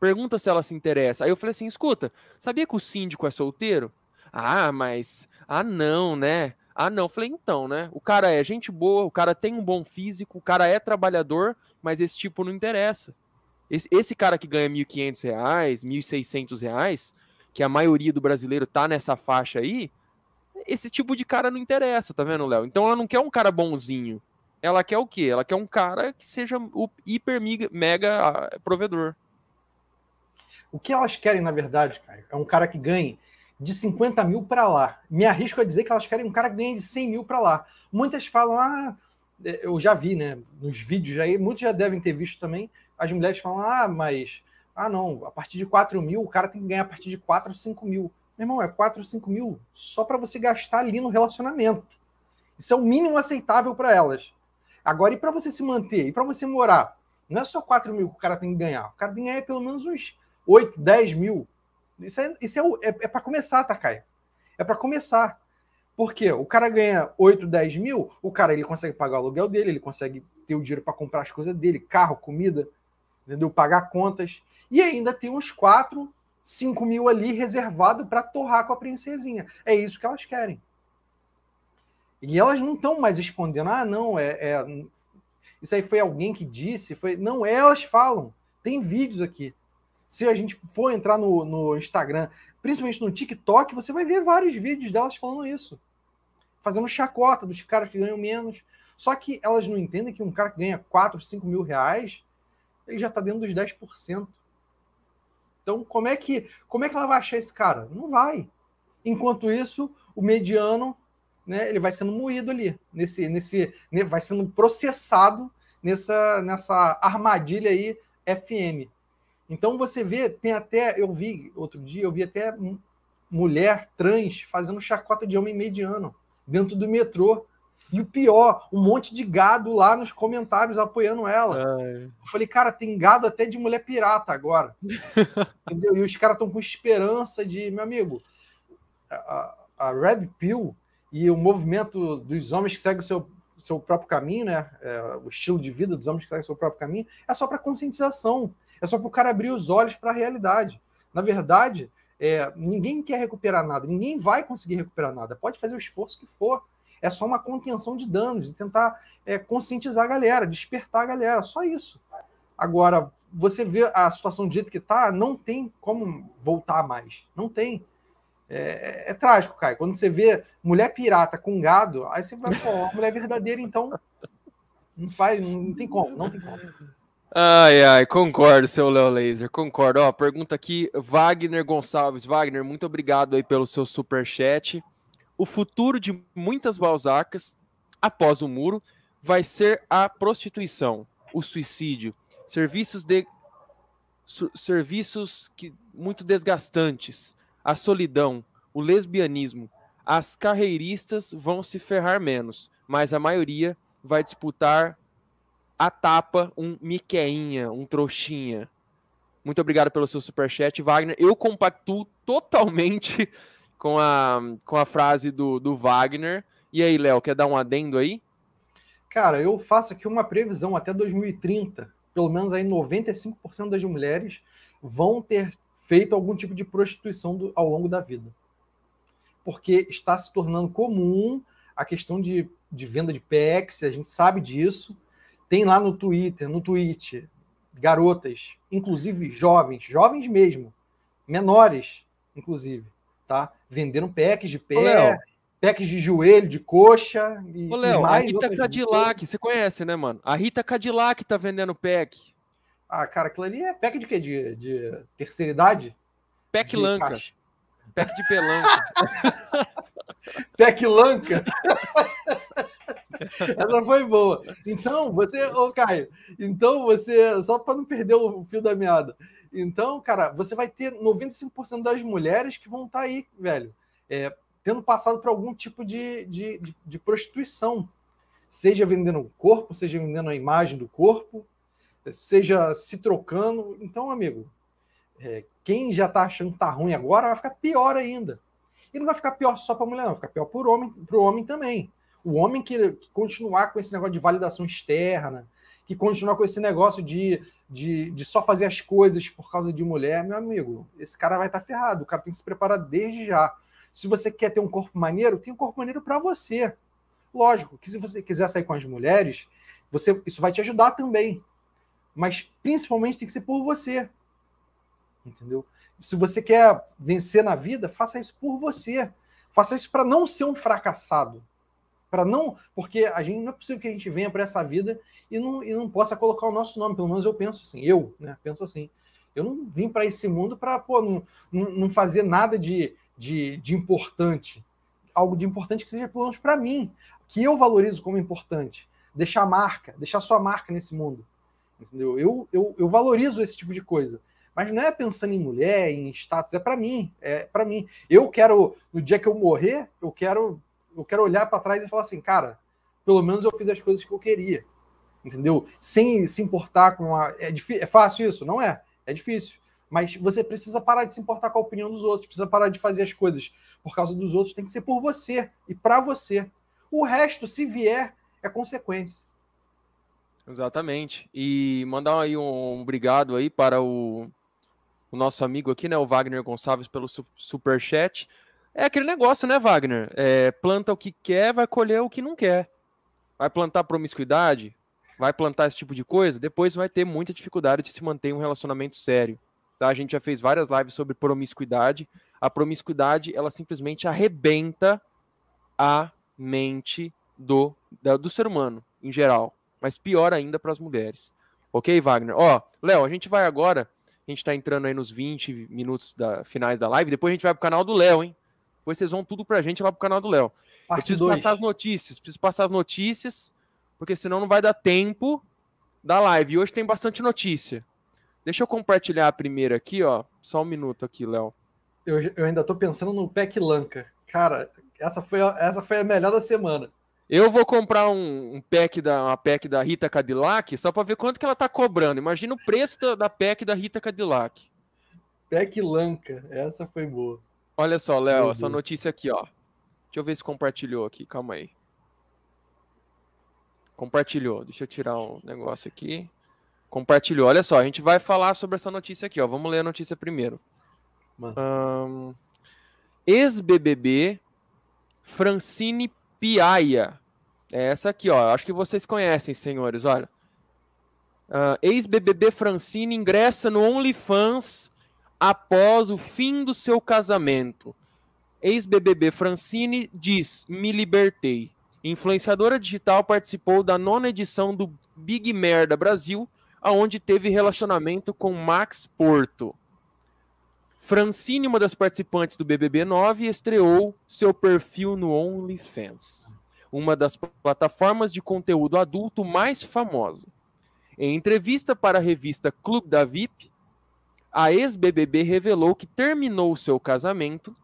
Pergunta se ela se interessa. Aí eu falei assim: escuta, sabia que o síndico é solteiro? Ah, mas. Ah, não, né? Ah, não. Eu falei, então, né? O cara é gente boa, o cara tem um bom físico, o cara é trabalhador, mas esse tipo não interessa. Esse, esse cara que ganha R$ 1.500, R$ 1.600, que a maioria do brasileiro tá nessa faixa aí, esse tipo de cara não interessa, tá vendo, Léo? Então ela não quer um cara bonzinho. Ela quer o quê? Ela quer um cara que seja o hiper mega ah, provedor. O que elas querem, na verdade, cara, é um cara que ganhe de 50 mil para lá. Me arrisco a dizer que elas querem um cara que ganhe de 100 mil para lá. Muitas falam, ah, é, eu já vi, né, nos vídeos aí, muitos já devem ter visto também, as mulheres falam, ah, mas, ah, não, a partir de 4 mil, o cara tem que ganhar a partir de 4, 5 mil. Meu irmão, é 4, 5 mil só para você gastar ali no relacionamento. Isso é o mínimo aceitável para elas. Agora, e para você se manter? E para você morar? Não é só 4 mil que o cara tem que ganhar. O cara tem que ganhar pelo menos uns 8, 10 mil. Isso é, isso é, é, é para começar, Takai. Tá, é para começar. Porque o cara ganha 8, 10 mil, o cara ele consegue pagar o aluguel dele, ele consegue ter o dinheiro para comprar as coisas dele, carro, comida, entendeu? Pagar contas. E ainda tem uns 4, 5 mil ali reservado para torrar com a princesinha. É isso que elas querem. E elas não estão mais escondendo, ah, não, é, é, Isso aí foi alguém que disse, foi. Não, elas falam. Tem vídeos aqui. Se a gente for entrar no, no Instagram, principalmente no TikTok, você vai ver vários vídeos delas falando isso. Fazendo chacota dos caras que ganham menos. Só que elas não entendem que um cara que ganha 4, 5 mil reais, ele já está dentro dos 10%. Então, como é que como é que ela vai achar esse cara? Não vai. Enquanto isso, o mediano né, ele vai sendo moído ali, nesse, nesse, né, vai sendo processado nessa, nessa armadilha aí FM. Então você vê, tem até, eu vi outro dia, eu vi até mulher trans fazendo chacota de homem mediano dentro do metrô. E o pior, um monte de gado lá nos comentários apoiando ela. Ai. Eu falei, cara, tem gado até de mulher pirata agora. Entendeu? E os caras estão com esperança de, meu amigo, a, a Red Pill e o movimento dos homens que seguem o seu, seu próprio caminho, né? É, o estilo de vida dos homens que seguem o seu próprio caminho, é só para conscientização, é só para o cara abrir os olhos para a realidade. Na verdade, é, ninguém quer recuperar nada, ninguém vai conseguir recuperar nada, pode fazer o esforço que for. É só uma contenção de danos, de tentar é, conscientizar a galera, despertar a galera, só isso. Agora, você vê a situação do jeito que está, não tem como voltar mais. Não tem. É, é, é, trágico, Caio. Quando você vê mulher pirata com gado, aí você vai, pô, a mulher é verdadeira, então. Não faz, não tem como, não tem como. Ai, ai, concordo, seu Léo Laser, concordo. Ó, pergunta aqui, Wagner Gonçalves. Wagner, muito obrigado aí pelo seu super chat. O futuro de muitas Balzacas após o muro vai ser a prostituição, o suicídio, serviços de serviços que muito desgastantes a solidão, o lesbianismo, as carreiristas vão se ferrar menos, mas a maioria vai disputar a tapa um miqueinha, um trouxinha. Muito obrigado pelo seu superchat, Wagner. Eu compactuo totalmente com a, com a frase do, do Wagner. E aí, Léo, quer dar um adendo aí? Cara, eu faço aqui uma previsão até 2030. Pelo menos aí 95% das mulheres vão ter feito algum tipo de prostituição do, ao longo da vida. Porque está se tornando comum a questão de, de venda de pecs. a gente sabe disso. Tem lá no Twitter, no Twitter, garotas, inclusive jovens, jovens mesmo, menores, inclusive, tá? Venderam packs de pé, packs de joelho, de coxa e, Ô, Léo, e mais. A Rita Cadillac, você conhece, né, mano? A Rita Cadillac tá vendendo pack. Ah, cara, aquilo ali é pack de quê? De, de terceira idade? Peck de lanca. Caixa. de pelanca. Peck lanca. Essa foi boa. Então, você, ô Caio, então você, só para não perder o fio da meada, então, cara, você vai ter 95% das mulheres que vão estar tá aí, velho, é, tendo passado por algum tipo de, de, de, de prostituição, seja vendendo o corpo, seja vendendo a imagem do corpo, seja se trocando. Então, amigo, é, quem já tá achando que tá ruim agora vai ficar pior ainda. E não vai ficar pior só para mulher, não, vai ficar pior para o homem, homem também. O homem que, que, continuar com esse negócio de validação externa, que continuar com esse negócio de, de, de, só fazer as coisas por causa de mulher, meu amigo, esse cara vai estar tá ferrado. O cara tem que se preparar desde já. Se você quer ter um corpo maneiro, tem um corpo maneiro para você. Lógico que se você quiser sair com as mulheres, você isso vai te ajudar também mas principalmente tem que ser por você. Entendeu? Se você quer vencer na vida, faça isso por você. Faça isso para não ser um fracassado. Para não, porque a gente não é possível que a gente venha para essa vida e não, e não possa colocar o nosso nome, pelo menos eu penso assim, eu, né, penso assim. Eu não vim para esse mundo para não, não fazer nada de, de, de, importante. Algo de importante que seja, pelo menos, para mim, que eu valorizo como importante. Deixar marca, deixar sua marca nesse mundo. Entendeu? Eu, eu, eu valorizo esse tipo de coisa. Mas não é pensando em mulher, em status, é para mim, é para mim. Eu quero no dia que eu morrer, eu quero eu quero olhar para trás e falar assim, cara, pelo menos eu fiz as coisas que eu queria. Entendeu? Sem se importar com a é, é fácil isso, não é? É difícil. Mas você precisa parar de se importar com a opinião dos outros, precisa parar de fazer as coisas por causa dos outros, tem que ser por você e para você. O resto, se vier, é consequência. Exatamente. E mandar aí um, obrigado aí para o, o, nosso amigo aqui, né, o Wagner Gonçalves, pelo su super chat. É aquele negócio, né, Wagner? É, planta o que quer, vai colher o que não quer. Vai plantar promiscuidade, vai plantar esse tipo de coisa, depois vai ter muita dificuldade de se manter um relacionamento sério. Tá? A gente já fez várias lives sobre promiscuidade. A promiscuidade, ela simplesmente arrebenta a mente do, do ser humano, em geral mas pior ainda para as mulheres. Ok, Wagner? Ó, Léo, a gente vai agora, a gente está entrando aí nos 20 minutos da, finais da live, depois a gente vai para o canal do Léo, hein? Depois vocês vão tudo para a gente lá para o canal do Léo. Eu preciso dois. passar as notícias, preciso passar as notícias, porque senão não vai dar tempo da live. E hoje tem bastante notícia. Deixa eu compartilhar a primeira aqui, ó. Só um minuto aqui, Léo. Eu, eu, ainda estou pensando no Peck Lanca. Cara, essa foi, a, essa foi a melhor da semana. Eu vou comprar um, um pack da, uma PEC da Rita Cadillac só para ver quanto que ela tá cobrando. Imagina o preço da, da PEC da Rita Cadillac. PEC Lanca, essa foi boa. Olha só, Léo, essa notícia aqui, ó. Deixa eu ver se compartilhou aqui, calma aí. Compartilhou, deixa eu tirar o um negócio aqui. Compartilhou, olha só, a gente vai falar sobre essa notícia aqui, ó. Vamos ler a notícia primeiro. Um, Ex-BBB Francine Piaia. É essa aqui, ó. Acho que vocês conhecem, senhores. Olha. Uh, ah, Ex-BBB Francine ingressa no OnlyFans após o fim do seu casamento. Ex-BBB Francine diz: Me libertei. Influenciadora digital participou da nona edição do Big Merda Brasil, aonde teve relacionamento com Max Porto. Francine, uma das participantes do BBB 9, estreou seu perfil no OnlyFans, uma das plataformas de conteúdo adulto mais famosa. Em entrevista para a revista Clube da VIP, a ex-BBB revelou que terminou seu casamento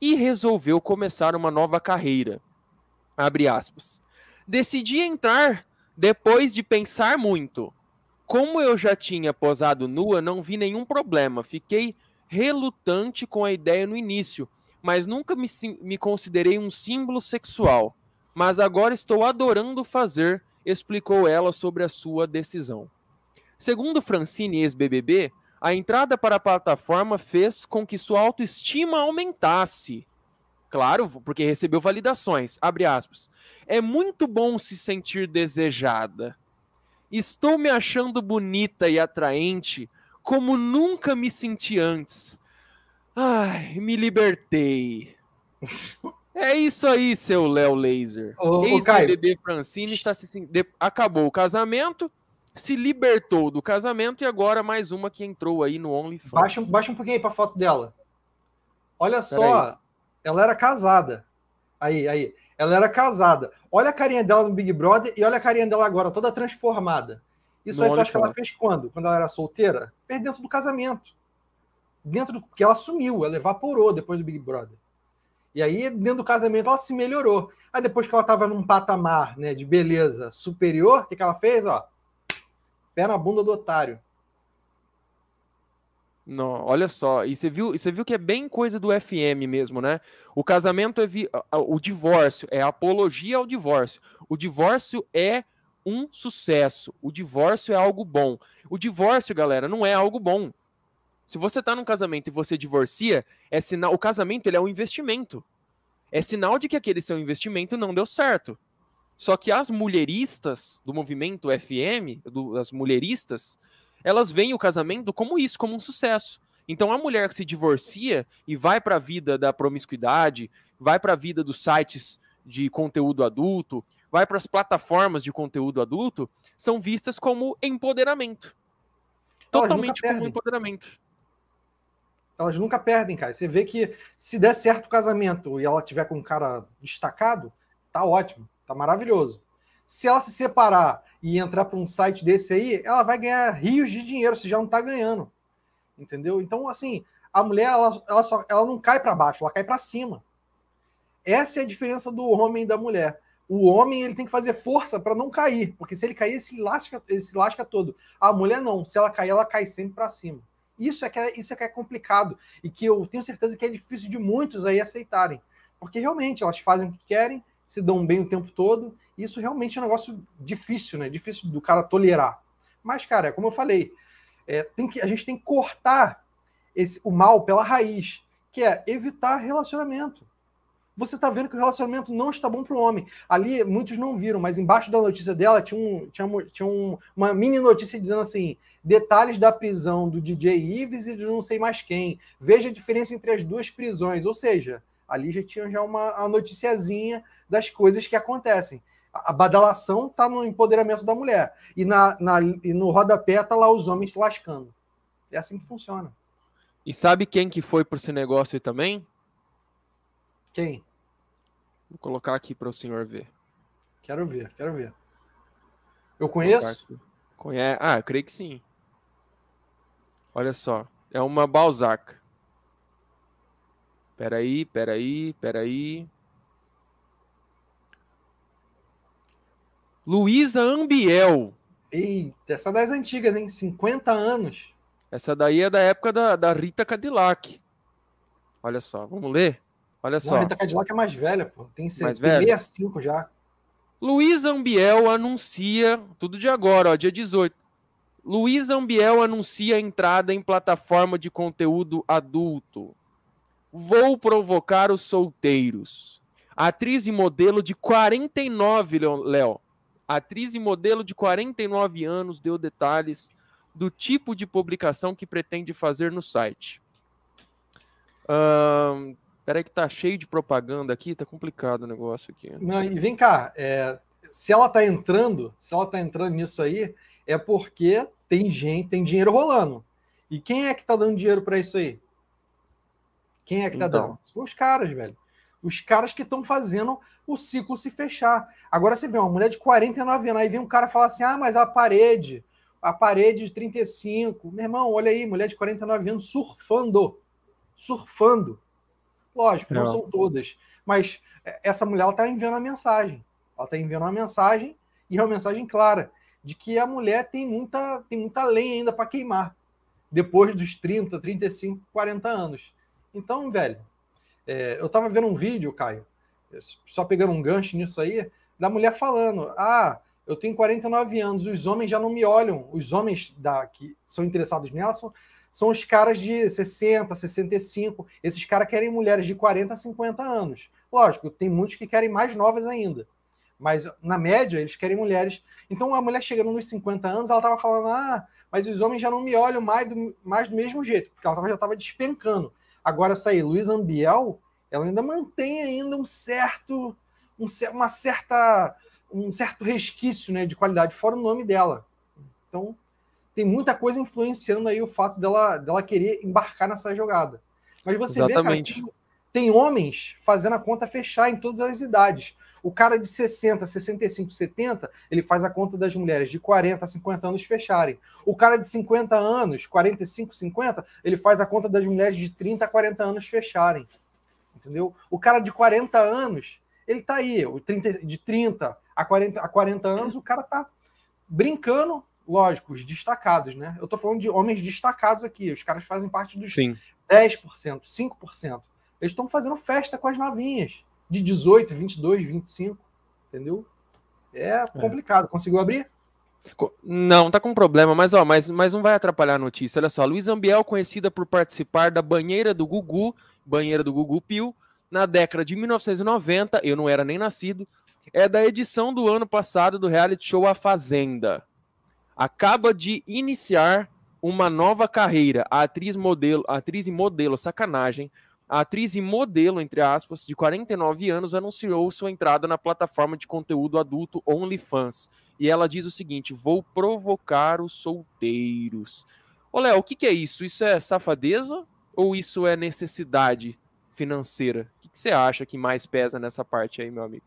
e resolveu começar uma nova carreira. Abre aspas. Decidi entrar depois de pensar muito. Como eu já tinha posado nua, não vi nenhum problema. Fiquei relutante com a ideia no início, mas nunca me, me considerei um símbolo sexual. Mas agora estou adorando fazer, explicou ela sobre a sua decisão. Segundo Francine, ex-BBB, a entrada para a plataforma fez com que sua autoestima aumentasse. Claro, porque recebeu validações. Abre aspas. É muito bom se sentir desejada. Estou me achando bonita e atraente como nunca me senti antes. Ai, me libertei. É isso aí, seu Léo Laser. Ex-BBB Francine está se acabou o casamento, se libertou do casamento e agora mais uma que entrou aí no OnlyFans. Baixa, baixa um pouquinho aí para foto dela. Olha Pera só, aí. ela era casada. Aí, aí. Ela era casada. Olha a carinha dela no Big Brother e olha a carinha dela agora, toda transformada. Isso no aí tu acha que ela fez quando? Quando ela era solteira? Fez dentro do casamento. Dentro do que ela sumiu, ela evaporou depois do Big Brother. E aí, dentro do casamento, ela se melhorou. Aí depois que ela estava num patamar né, de beleza superior, o que, que ela fez? Ó, pé na bunda do otário. Não, olha só, e você viu, você viu que é bem coisa do FM mesmo, né? O casamento é vi... o divórcio, é apologia ao divórcio. O divórcio é um sucesso. O divórcio é algo bom. O divórcio, galera, não é algo bom. Se você está num casamento e você divorcia, é sinal. O casamento ele é um investimento. É sinal de que aquele seu investimento não deu certo. Só que as mulheristas do movimento FM, do, as mulheristas, elas veem o casamento como isso, como um sucesso. Então a mulher que se divorcia e vai para a vida da promiscuidade, vai para a vida dos sites de conteúdo adulto, vai para as plataformas de conteúdo adulto, são vistas como empoderamento. Totalmente como empoderamento. Elas nunca perdem, cara. Você vê que se der certo o casamento e ela tiver com um cara destacado, tá ótimo, tá maravilhoso. Se ela se separar e entrar para um site desse aí, ela vai ganhar rios de dinheiro, se já não tá ganhando. Entendeu? Então, assim, a mulher ela, ela, só, ela não cai para baixo, ela cai para cima. Essa é a diferença do homem e da mulher. O homem ele tem que fazer força para não cair, porque se ele cair, ele se, lasca, ele se lasca todo. A mulher não, se ela cair, ela cai sempre para cima. Isso é, que é, isso é que é complicado e que eu tenho certeza que é difícil de muitos aí aceitarem, porque realmente elas fazem o que querem, se dão bem o tempo todo, e isso realmente é um negócio difícil, né? Difícil do cara tolerar. Mas, cara, como eu falei, é, tem que, a gente tem que cortar esse, o mal pela raiz, que é evitar relacionamento você está vendo que o relacionamento não está bom para o homem. Ali, muitos não viram, mas embaixo da notícia dela tinha, um, tinha, tinha um, uma mini notícia dizendo assim: detalhes da prisão do DJ Ives e de não sei mais quem. Veja a diferença entre as duas prisões. Ou seja, ali já tinha já uma, uma noticiazinha das coisas que acontecem. A, badalação está no empoderamento da mulher. E, na, na, e no rodapé está lá os homens se lascando. É assim que funciona. E sabe quem que foi para esse negócio também? Quem? Vou colocar aqui para o senhor ver. Quero ver, quero ver. Eu conheço? Conhece? Ah, creio que sim. Olha só. É uma Balzac. Peraí, peraí, peraí. Luísa Ambiel. Eita, essa é das antigas, hein? 50 anos. Essa daí é da época da, da Rita Cadillac. Olha só, vamos ler? Olha só. A Rita Cadillac é mais velha, pô. Tem, mais tem velha? 65 já. Luiz Ambiel anuncia, tudo de agora, ó, dia 18. Luiz Ambiel anuncia a entrada em plataforma de conteúdo adulto. Vou provocar os solteiros. Atriz e modelo de 49, Léo. Atriz e modelo de 49 anos deu detalhes do tipo de publicação que pretende fazer no site. Um, Peraí que tá cheio de propaganda aqui, tá complicado o negócio aqui. Não, e vem cá, é, se ela tá entrando, se ela tá entrando nisso aí, é porque tem gente, tem dinheiro rolando. E quem é que tá dando dinheiro para isso aí? Quem é que tá então. dando? São os caras, velho. Os caras que estão fazendo o ciclo se fechar. Agora você vê uma mulher de 49 anos, aí vem um cara falar assim: ah, mas a parede, a parede de 35. Meu irmão, olha aí, mulher de 49 anos surfando. Surfando Lógico, não, não são todas. Mas é, essa mulher está enviando a mensagem. Ela está enviando uma mensagem, e é uma mensagem clara, de que a mulher tem muita, tem muita lenha ainda para queimar, depois dos 30, 35, 40 anos. Então, velho, é, eu estava vendo um vídeo, Caio, só pegando um gancho nisso aí, da mulher falando: Ah, eu tenho 49 anos, os homens já não me olham, os homens da, que são interessados nela são, são os caras de 60, 65. Esses caras querem mulheres de 40 50 anos. Lógico, tem muitos que querem mais novas ainda. Mas, na média, eles querem mulheres. Então, a mulher chegando nos 50 anos, ela estava falando: ah, mas os homens já não me olham mais do, mais do mesmo jeito, porque ela já estava despencando. Agora, sair Luiz Ambiel, ela ainda mantém ainda um certo. Um, uma certa, um certo resquício né, de qualidade, fora o nome dela. Então, tem muita coisa influenciando aí o fato dela, dela querer embarcar nessa jogada. Mas você Exatamente. vê, cara, tem homens fazendo a conta fechar em todas as idades. O cara de 60, 65, 70, ele faz a conta das mulheres de 40 a 50 anos fecharem. O cara de 50 anos, 45, 50, ele faz a conta das mulheres de 30 a 40 anos fecharem. Entendeu? O cara de 40 anos, ele tá aí, de 30 a 40, a 40 anos, o cara tá brincando lógico, os destacados, né? Eu estou falando de homens destacados aqui, os caras fazem parte dos Sim. 10%, 5%. Eles estão fazendo festa com as novinhas, de 18, 22, 25, entendeu? É, é. complicado. É. Conseguiu abrir? Não, tá com problema, mas ó, mas, mas não vai atrapalhar a notícia. Olha só, Luiz Ambiel, conhecida por participar da banheira do Gugu, banheira do Gugu Pio, na década de 1990, eu não era nem nascido, é da edição do ano passado do reality show A Fazenda acaba de iniciar uma nova carreira. A atriz modelo, a atriz e modelo, sacanagem. A atriz e modelo, entre aspas, de 49 anos, anunciou sua entrada na plataforma de conteúdo adulto OnlyFans. E ela diz o seguinte: vou provocar os solteiros. Ô, Léo, o que, que é isso? Isso é safadeza ou isso é necessidade financeira? O que, que você acha que mais pesa nessa parte aí, meu amigo?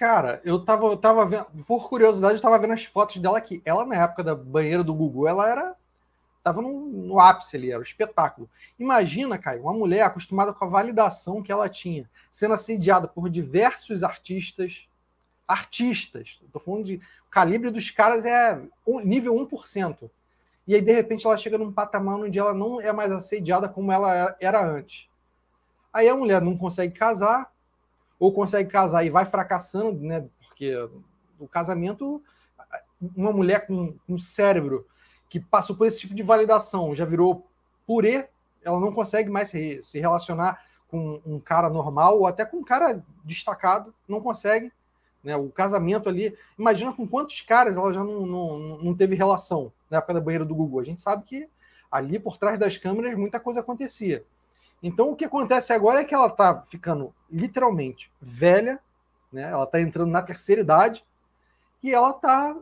Cara, eu tava, eu tava vendo, por curiosidade, eu tava vendo as fotos dela que ela, na época da banheira do Gugu, ela era. Tava no, no ápice ali, era um espetáculo. Imagina, Caio, uma mulher acostumada com a validação que ela tinha, sendo assediada por diversos artistas. Artistas, tô falando de. O calibre dos caras é um, nível 1%. E aí, de repente, ela chega num patamar onde ela não é mais assediada como ela era antes. Aí a mulher não consegue casar, ou consegue casar e vai fracassando, né? Porque o casamento, uma mulher com um cérebro que passou por esse tipo de validação, já virou purê, ela não consegue mais se, relacionar com um cara normal ou até com um cara destacado, não consegue. Né, o casamento ali, imagina com quantos caras ela já não, não, não teve relação na época da banheira do Google. A gente sabe que ali por trás das câmeras muita coisa acontecia. Então o que acontece agora é que ela está ficando literalmente velha, né? Ela está entrando na terceira idade e ela está.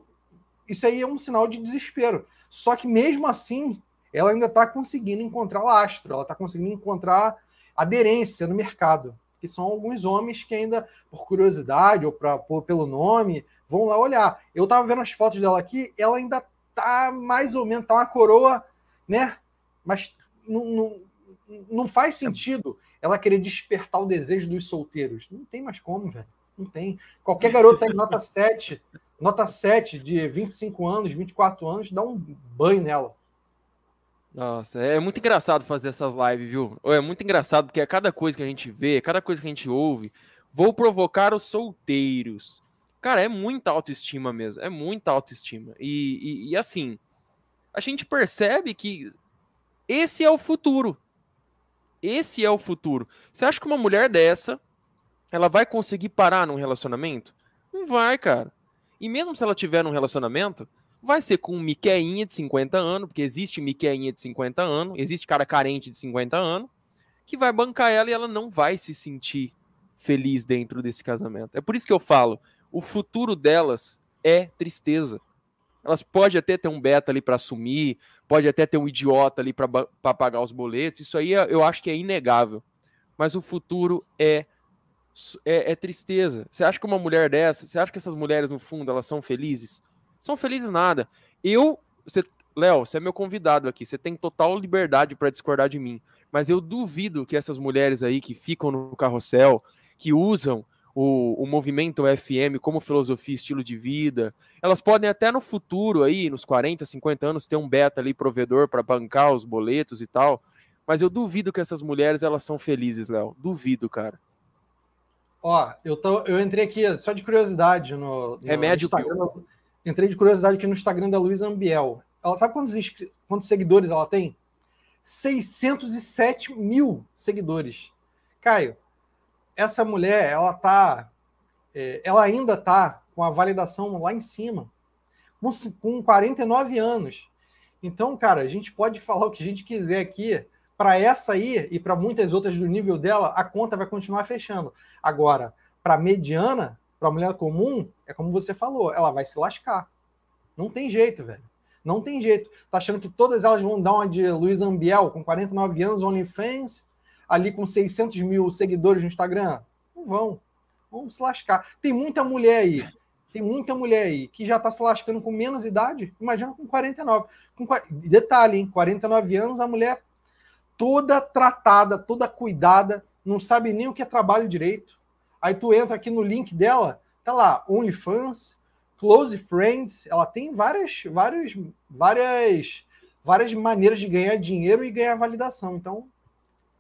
Isso aí é um sinal de desespero. Só que mesmo assim, ela ainda está conseguindo encontrar lastro, ela está conseguindo encontrar aderência no mercado, que são alguns homens que ainda, por curiosidade ou pra, por, pelo nome, vão lá olhar. Eu estava vendo as fotos dela aqui, ela ainda está mais ou menos, tá uma coroa, né? Mas não, não não faz é sentido ela querer despertar o desejo dos solteiros. Não tem mais como, velho. Não tem. Qualquer garota em nota 7, nota 7 de 25 anos, 24 anos, dá um banho nela. Nossa, é muito engraçado fazer essas lives, viu? É muito engraçado porque a cada coisa que a gente vê, a cada coisa que a gente ouve, vou provocar os solteiros. Cara, é muita autoestima mesmo. É muita autoestima. E, e, e assim, a gente percebe que esse é o futuro esse é o futuro. Você acha que uma mulher dessa, ela vai conseguir parar num relacionamento? Não vai, cara. E mesmo se ela tiver num relacionamento, vai ser com um miqueinha de 50 anos, porque existe miqueinha de 50 anos, existe cara carente de 50 anos, que vai bancar ela e ela não vai se sentir feliz dentro desse casamento. É por isso que eu falo, o futuro delas é tristeza. Elas podem até ter um beta ali para assumir, pode até ter um idiota ali para pagar os boletos. Isso aí é, eu acho que é inegável. Mas o futuro é, é, é tristeza. Você acha que uma mulher dessa, você acha que essas mulheres no fundo elas são felizes? São felizes nada. Eu, você, Léo, você é meu convidado aqui. Você tem total liberdade para discordar de mim. Mas eu duvido que essas mulheres aí que ficam no carrossel, que usam o, o movimento FM como filosofia, estilo de vida. Elas podem até no futuro, aí, nos 40, 50 anos, ter um beta ali provedor para bancar os boletos e tal. Mas eu duvido que essas mulheres elas são felizes, Léo. Duvido, cara. Ó, eu, tô, eu entrei aqui só de curiosidade no, no Remédio Instagram. Entrei de curiosidade aqui no Instagram da Luísa Ambiel. Ela sabe quantos, quantos seguidores ela tem? 607 mil seguidores. Caio, essa mulher, ela tá, é, ela ainda tá com a validação lá em cima, com, com 49 anos. Então, cara, a gente pode falar o que a gente quiser aqui. Para essa aí e para muitas outras do nível dela, a conta vai continuar fechando. Agora, para mediana, para mulher comum, é como você falou, ela vai se lascar. Não tem jeito, velho. Não tem jeito. Tá achando que todas elas vão dar uma de Luiz Ambiel com 49 anos, OnlyFans, ali com 600 mil seguidores no Instagram? Não vão. vamos se lascar. Tem muita mulher aí. Tem muita mulher aí que já está se lascando com menos idade. Imagina com 49. Com, detalhe, em 49 anos, a mulher toda tratada, toda cuidada, não sabe nem o que é trabalho direito. Aí tu entra aqui no link dela, tá lá, OnlyFans, Close Friends, ela tem várias, várias, várias, várias maneiras de ganhar dinheiro e ganhar validação. Então,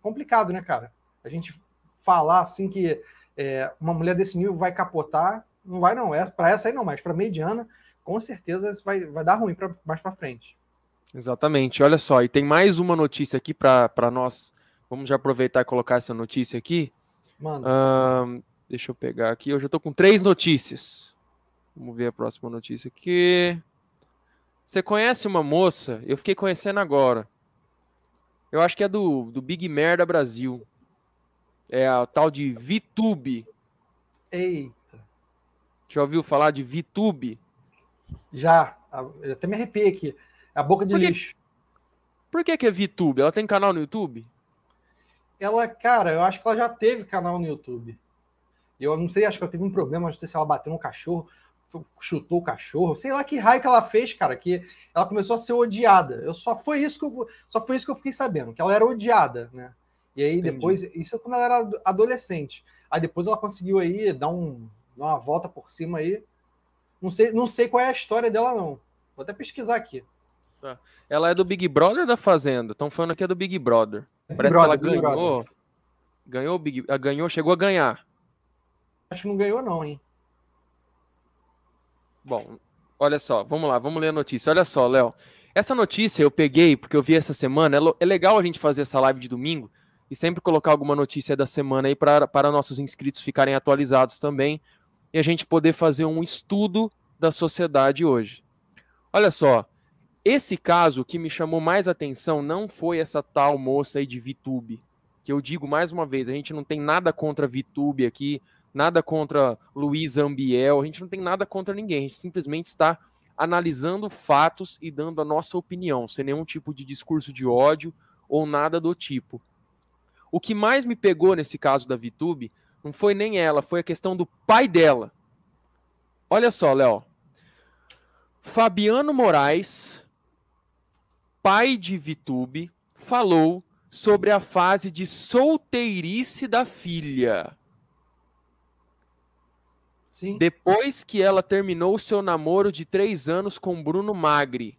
complicado, né, cara? A gente falar assim que é, uma mulher desse nível vai capotar, não vai não, é para essa aí não, mas para mediana, com certeza vai, vai dar ruim para mais para frente. Exatamente, olha só, e tem mais uma notícia aqui para nós, vamos já aproveitar e colocar essa notícia aqui. Mano. Um, deixa eu pegar aqui, eu já estou com três notícias. Vamos ver a próxima notícia aqui. Você conhece uma moça, eu fiquei conhecendo agora, eu acho que é do, do Big Merda Brasil. É a tal de VTube. Eita. Já ouviu falar de VTube? Já. Eu até me arrepiei aqui. A boca de Por lixo. Por que, que é VTube? Ela tem canal no YouTube? Ela, cara, eu acho que ela já teve canal no YouTube. Eu não sei, acho que ela teve um problema, não sei se ela bateu no cachorro chutou o cachorro, sei lá que raio que ela fez, cara, que ela começou a ser odiada. Eu só foi isso que eu, só foi isso que eu fiquei sabendo, que ela era odiada, né? E aí Entendi. depois, isso é quando ela era adolescente. Aí depois ela conseguiu aí dar, um, dar uma volta por cima aí. Não sei, não sei qual é a história dela não. Vou até pesquisar aqui. Tá. Ela é do Big Brother da Fazenda. Estão falando aqui é do Big Brother. Big Parece Brother, que ela Big ganhou. Brother. Ganhou, Big, ah, ganhou, chegou a ganhar. Acho que não ganhou não, hein? Bom, olha só, vamos lá, vamos ler a notícia. Olha só, Léo. Essa notícia eu peguei porque eu vi essa semana. É, é legal a gente fazer essa live de domingo e sempre colocar alguma notícia da semana aí para nossos inscritos ficarem atualizados também e a gente poder fazer um estudo da sociedade hoje. Olha só, esse caso que me chamou mais atenção não foi essa tal moça aí de VTube, que eu digo mais uma vez, a gente não tem nada contra VTube aqui, nada contra Luiz Ambiel, a gente não tem nada contra ninguém, a gente simplesmente está analisando fatos e dando a nossa opinião, sem nenhum tipo de discurso de ódio ou nada do tipo. O que mais me pegou nesse caso da Vitube não foi nem ela, foi a questão do pai dela. Olha só, Léo. Fabiano Moraes, pai de Vitube, falou sobre a fase de solteirice da filha. Sim. Depois que ela terminou o seu namoro de três anos com Bruno Magri,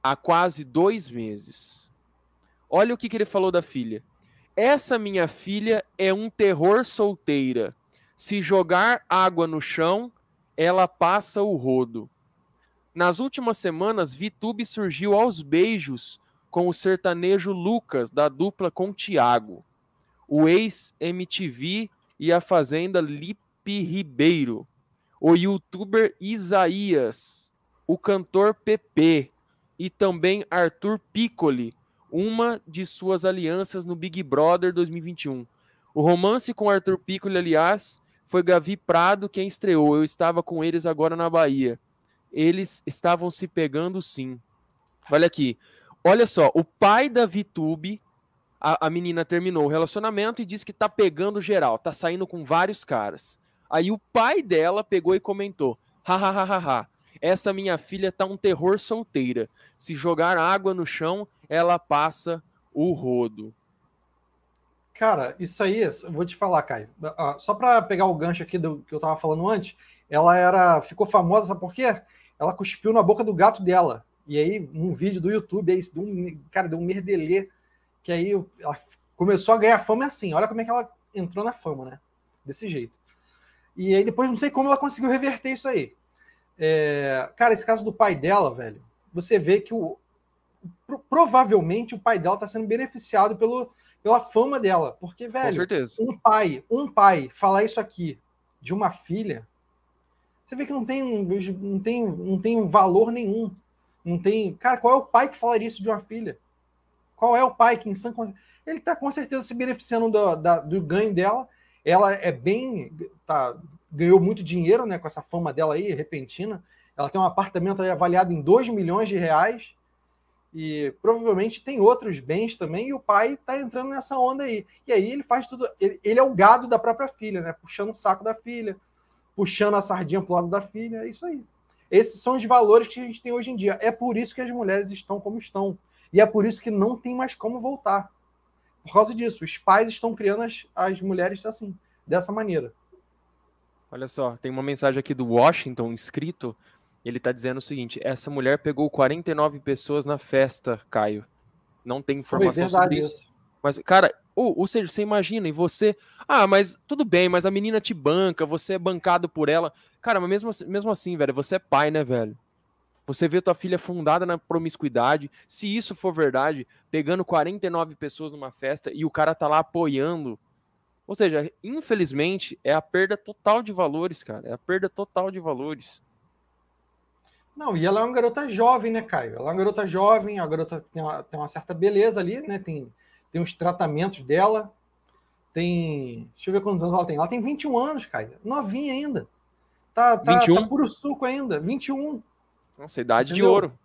há quase dois meses. Olha o que, que ele falou da filha. Essa minha filha é um terror solteira. Se jogar água no chão, ela passa o rodo. Nas últimas semanas, Vitube surgiu aos beijos com o sertanejo Lucas, da dupla com Tiago, o ex-MTV e a Fazenda Lipe Ribeiro o youtuber Isaías, o cantor PP e também Arthur Piccoli, uma de suas alianças no Big Brother 2021. O romance com Arthur Piccoli, aliás, foi Gavi Prado quem estreou. Eu estava com eles agora na Bahia. Eles estavam se pegando sim. Olha aqui. Olha só, o pai da Vitube, a, a menina terminou o relacionamento e disse que tá pegando geral, tá saindo com vários caras. Aí o pai dela pegou e comentou: ha, essa minha filha tá um terror solteira. Se jogar água no chão, ela passa o rodo. Cara, isso aí, vou te falar, Caio. Ah, só para pegar o gancho aqui do que eu tava falando antes, ela era ficou famosa, sabe por quê? Ela cuspiu na boca do gato dela. E aí, num vídeo do YouTube, aí, deu um, cara, deu um merdelê. Que aí ela começou a ganhar fama assim. Olha como é que ela entrou na fama, né? Desse jeito. E aí depois não sei como ela conseguiu reverter isso aí. É, cara, esse caso do pai dela, velho, você vê que o, provavelmente o pai dela está sendo beneficiado pelo, pela fama dela. Porque, velho, um pai, um pai falar isso aqui de uma filha, você vê que não tem, não tem, não tem valor nenhum. Não tem. Cara, qual é o pai que falaria isso de uma filha? Qual é o pai que em sã Ele está com certeza se beneficiando do, da, do ganho dela ela é bem. Tá, ganhou muito dinheiro né, com essa fama dela aí, repentina. Ela tem um apartamento avaliado em 2 milhões de reais e provavelmente tem outros bens também, e o pai está entrando nessa onda aí. E aí ele faz tudo. Ele, ele, é o gado da própria filha, né? Puxando o saco da filha, puxando a sardinha pro lado da filha, é isso aí. Esses são os valores que a gente tem hoje em dia. É por isso que as mulheres estão como estão. E é por isso que não tem mais como voltar por causa disso. Os pais estão criando as, as mulheres assim, dessa maneira. Olha só, tem uma mensagem aqui do Washington escrito. Ele está dizendo o seguinte: essa mulher pegou 49 pessoas na festa, Caio. Não tem informação sobre isso. isso. Mas, cara, ou, ou, seja, você imagina, e você. Ah, mas tudo bem, mas a menina te banca, você é bancado por ela. Cara, mas mesmo, mesmo assim, velho, você é pai, né, velho? Você vê tua filha fundada na promiscuidade. Se isso for verdade, pegando 49 pessoas numa festa e o cara tá lá apoiando. Ou seja, infelizmente, é a perda total de valores, cara. É a perda total de valores. Não, e ela é uma garota jovem, né, Caio? Ela é uma garota jovem, a garota tem uma, tem uma certa beleza ali, né? Tem, tem os tratamentos dela. Tem. Deixa eu ver quantos anos ela tem. Ela tem 21 anos, Caio. Novinha ainda. Tá, tá, 21? tá puro suco ainda. 21. Nossa, idade Entendeu? de ouro.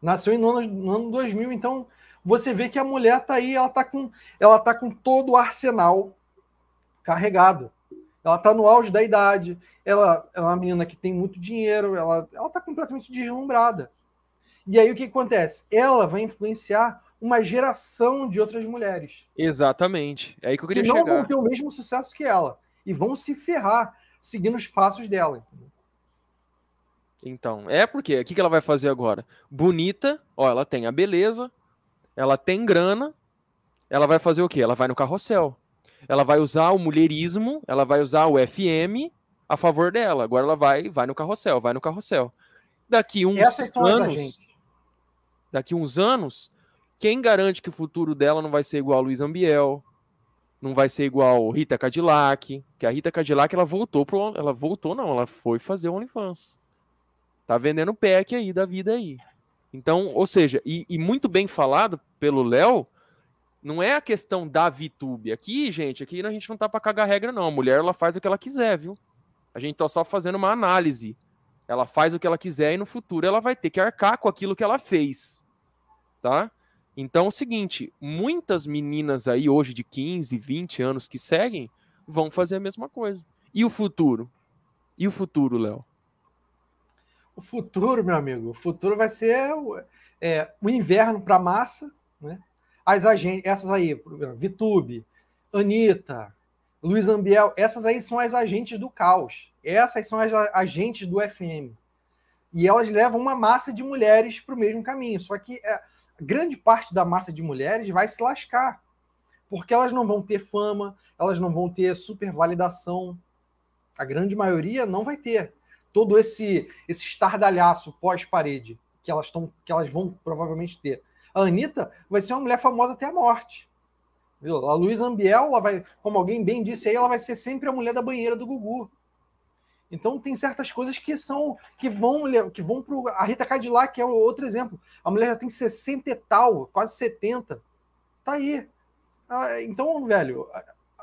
Nasceu em nono, no ano 2000, então você vê que a mulher tá aí, ela tá com, ela tá com todo o arsenal carregado. Ela tá no auge da idade, ela, ela é uma menina que tem muito dinheiro, ela, ela tá completamente deslumbrada. E aí o que acontece? Ela vai influenciar uma geração de outras mulheres. Exatamente. É aí que eu queria que não chegar. não vão ter o mesmo sucesso que ela e vão se ferrar seguindo os passos dela. Entendeu? Então, é porque o que, que ela vai fazer agora? Bonita, ó, ela tem a beleza, ela tem grana, ela vai fazer o quê? Ela vai no carrossel. Ela vai usar o mulherismo, ela vai usar o FM a favor dela. Agora ela vai, vai no carrossel, vai no carrossel. Daqui uns é anos, daqui uns anos, quem garante que o futuro dela não vai ser igual a Luiz Ambiel? Não vai ser igual Rita Cadillac, que a Rita Cadillac ela voltou pro, ela voltou não, ela foi fazer o OnlyFans. Tá vendendo pack aí da vida aí. Então, ou seja, e, e muito bem falado pelo Léo, não é a questão da VTube. Aqui, gente, aqui a gente não tá para cagar regra, não. A mulher, ela faz o que ela quiser, viu? A gente tá só fazendo uma análise. Ela faz o que ela quiser e no futuro ela vai ter que arcar com aquilo que ela fez, tá? Então é o seguinte, muitas meninas aí hoje de 15, 20 anos que seguem vão fazer a mesma coisa. E o futuro? E o futuro, Léo? o futuro, meu amigo, o futuro vai ser o, é, o inverno para a massa, né? As agentes, essas aí, Vitube, Anitta, Luiz Ambiel, essas aí são as agentes do caos. Essas são as agentes do FM. E elas levam uma massa de mulheres para o mesmo caminho. Só que é, grande parte da massa de mulheres vai se lascar. Porque elas não vão ter fama, elas não vão ter super validação. A grande maioria não vai ter todo esse esse estardalhaço pós-parede que elas estão que elas vão provavelmente ter. A Anitta vai ser uma mulher famosa até a morte. A Luísa Ambiel, ela vai, como alguém bem disse aí, ela vai ser sempre a mulher da banheira do Gugu. Então tem certas coisas que são que vão que vão pro a Rita Cadillac, que é outro exemplo. A mulher já tem 60 e tal, quase 70. Tá aí. Ah, então, velho,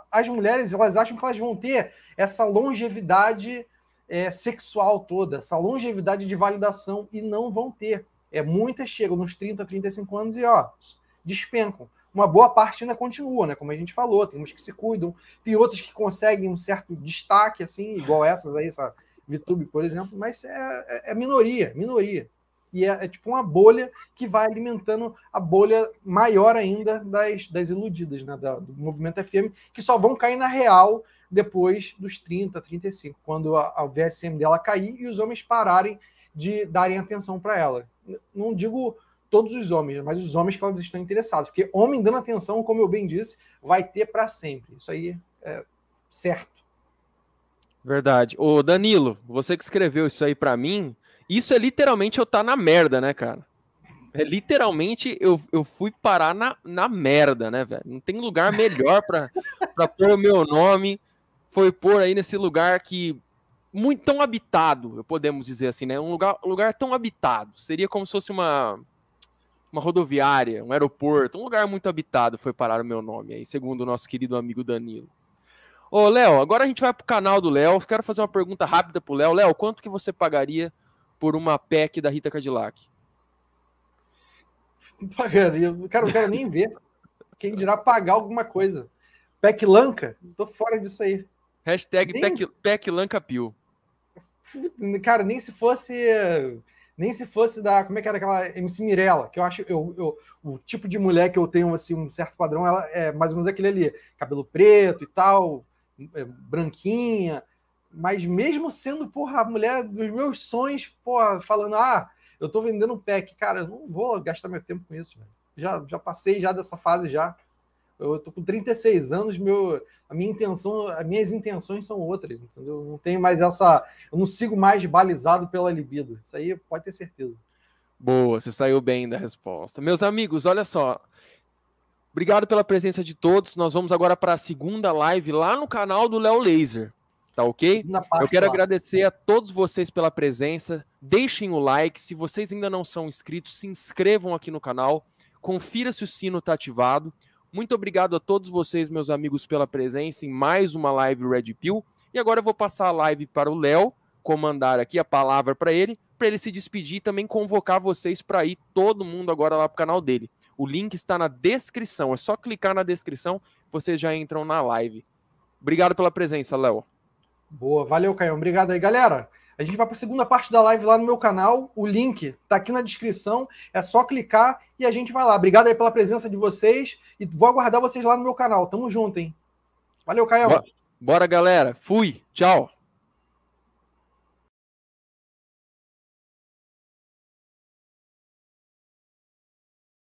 as mulheres, elas acham que elas vão ter essa longevidade é, sexual toda, essa longevidade de validação, e não vão ter. É, muitas chegam nos 30, 35 anos e ó, despencam. Uma boa parte ainda continua, né? Como a gente falou, tem uns que se cuidam, tem outras que conseguem um certo destaque, assim, igual essas aí, essa VTube, por exemplo, mas é, é, é minoria, minoria e é, é, tipo uma bolha que vai alimentando a bolha maior ainda das, das iludidas, né? Da, do movimento FM, que só vão cair na real depois dos 30, 35, quando a, a VSM dela cair e os homens pararem de darem atenção para ela. Não digo todos os homens, mas os homens que elas estão interessados, porque homem dando atenção, como eu bem disse, vai ter para sempre. Isso aí é certo. Verdade. O Danilo, você que escreveu isso aí para mim, isso é literalmente eu estar tá na merda, né, cara? É, literalmente eu, eu fui parar na, na merda, né, velho? Não tem lugar melhor para pôr o meu nome. Foi pôr aí nesse lugar que muito tão habitado, podemos dizer assim, né? Um lugar, lugar tão habitado. Seria como se fosse uma uma rodoviária, um aeroporto, um lugar muito habitado foi parar o meu nome aí, segundo o nosso querido amigo Danilo. Ô, Léo, agora a gente vai pro canal do Léo. Quero fazer uma pergunta rápida pro Léo. Léo, quanto que você pagaria por uma PEC da Rita Cadillac? Pagaria. Cara, eu quero nem ver. Quem dirá pagar alguma coisa. PEC Lanca? Tô fora disso aí. Hashtag nem... PEC, PEC Lanca Pio. Cara, nem se fosse. Nem se fosse da. Como é que era aquela MC Mirella? Que eu acho. Eu, eu, o tipo de mulher que eu tenho, assim, um certo padrão, ela é mais ou menos aquele ali. Cabelo preto e tal, é, branquinha mas mesmo sendo, porra, a mulher dos meus sonhos, porra, falando, ah, eu tô vendendo um pack, cara, eu não vou gastar meu tempo com isso, velho. Já, já passei já dessa fase já. Eu tô com 36 anos, meu, a minha intenção, as minhas intenções são outras, entendeu? Eu não tenho mais essa, eu não sigo mais balizado pela libido. Isso aí pode ter certeza. Boa, você saiu bem da resposta. Meus amigos, olha só. Obrigado pela presença de todos. Nós vamos agora para a segunda live lá no canal do Léo Laser. Tá ok? Eu quero lá. agradecer a todos vocês pela presença. Deixem o like. Se vocês ainda não são inscritos, se inscrevam aqui no canal. Confira se o sino está ativado. Muito obrigado a todos vocês, meus amigos, pela presença em mais uma live Red Pill. E agora eu vou passar a live para o Léo, comandar aqui a palavra para ele, para ele se despedir e também convocar vocês para ir todo mundo agora lá para o canal dele. O link está na descrição. É só clicar na descrição, vocês já entram na live. Obrigado pela presença, Léo. Boa, valeu, Caio. Obrigado aí, galera. A gente vai para a segunda parte da live lá no meu canal. O link está aqui na descrição. É só clicar e a gente vai lá. Obrigado aí pela presença de vocês e vou aguardar vocês lá no meu canal. Tamo junto, hein? Valeu, Caio. Bora, galera. Fui. Tchau.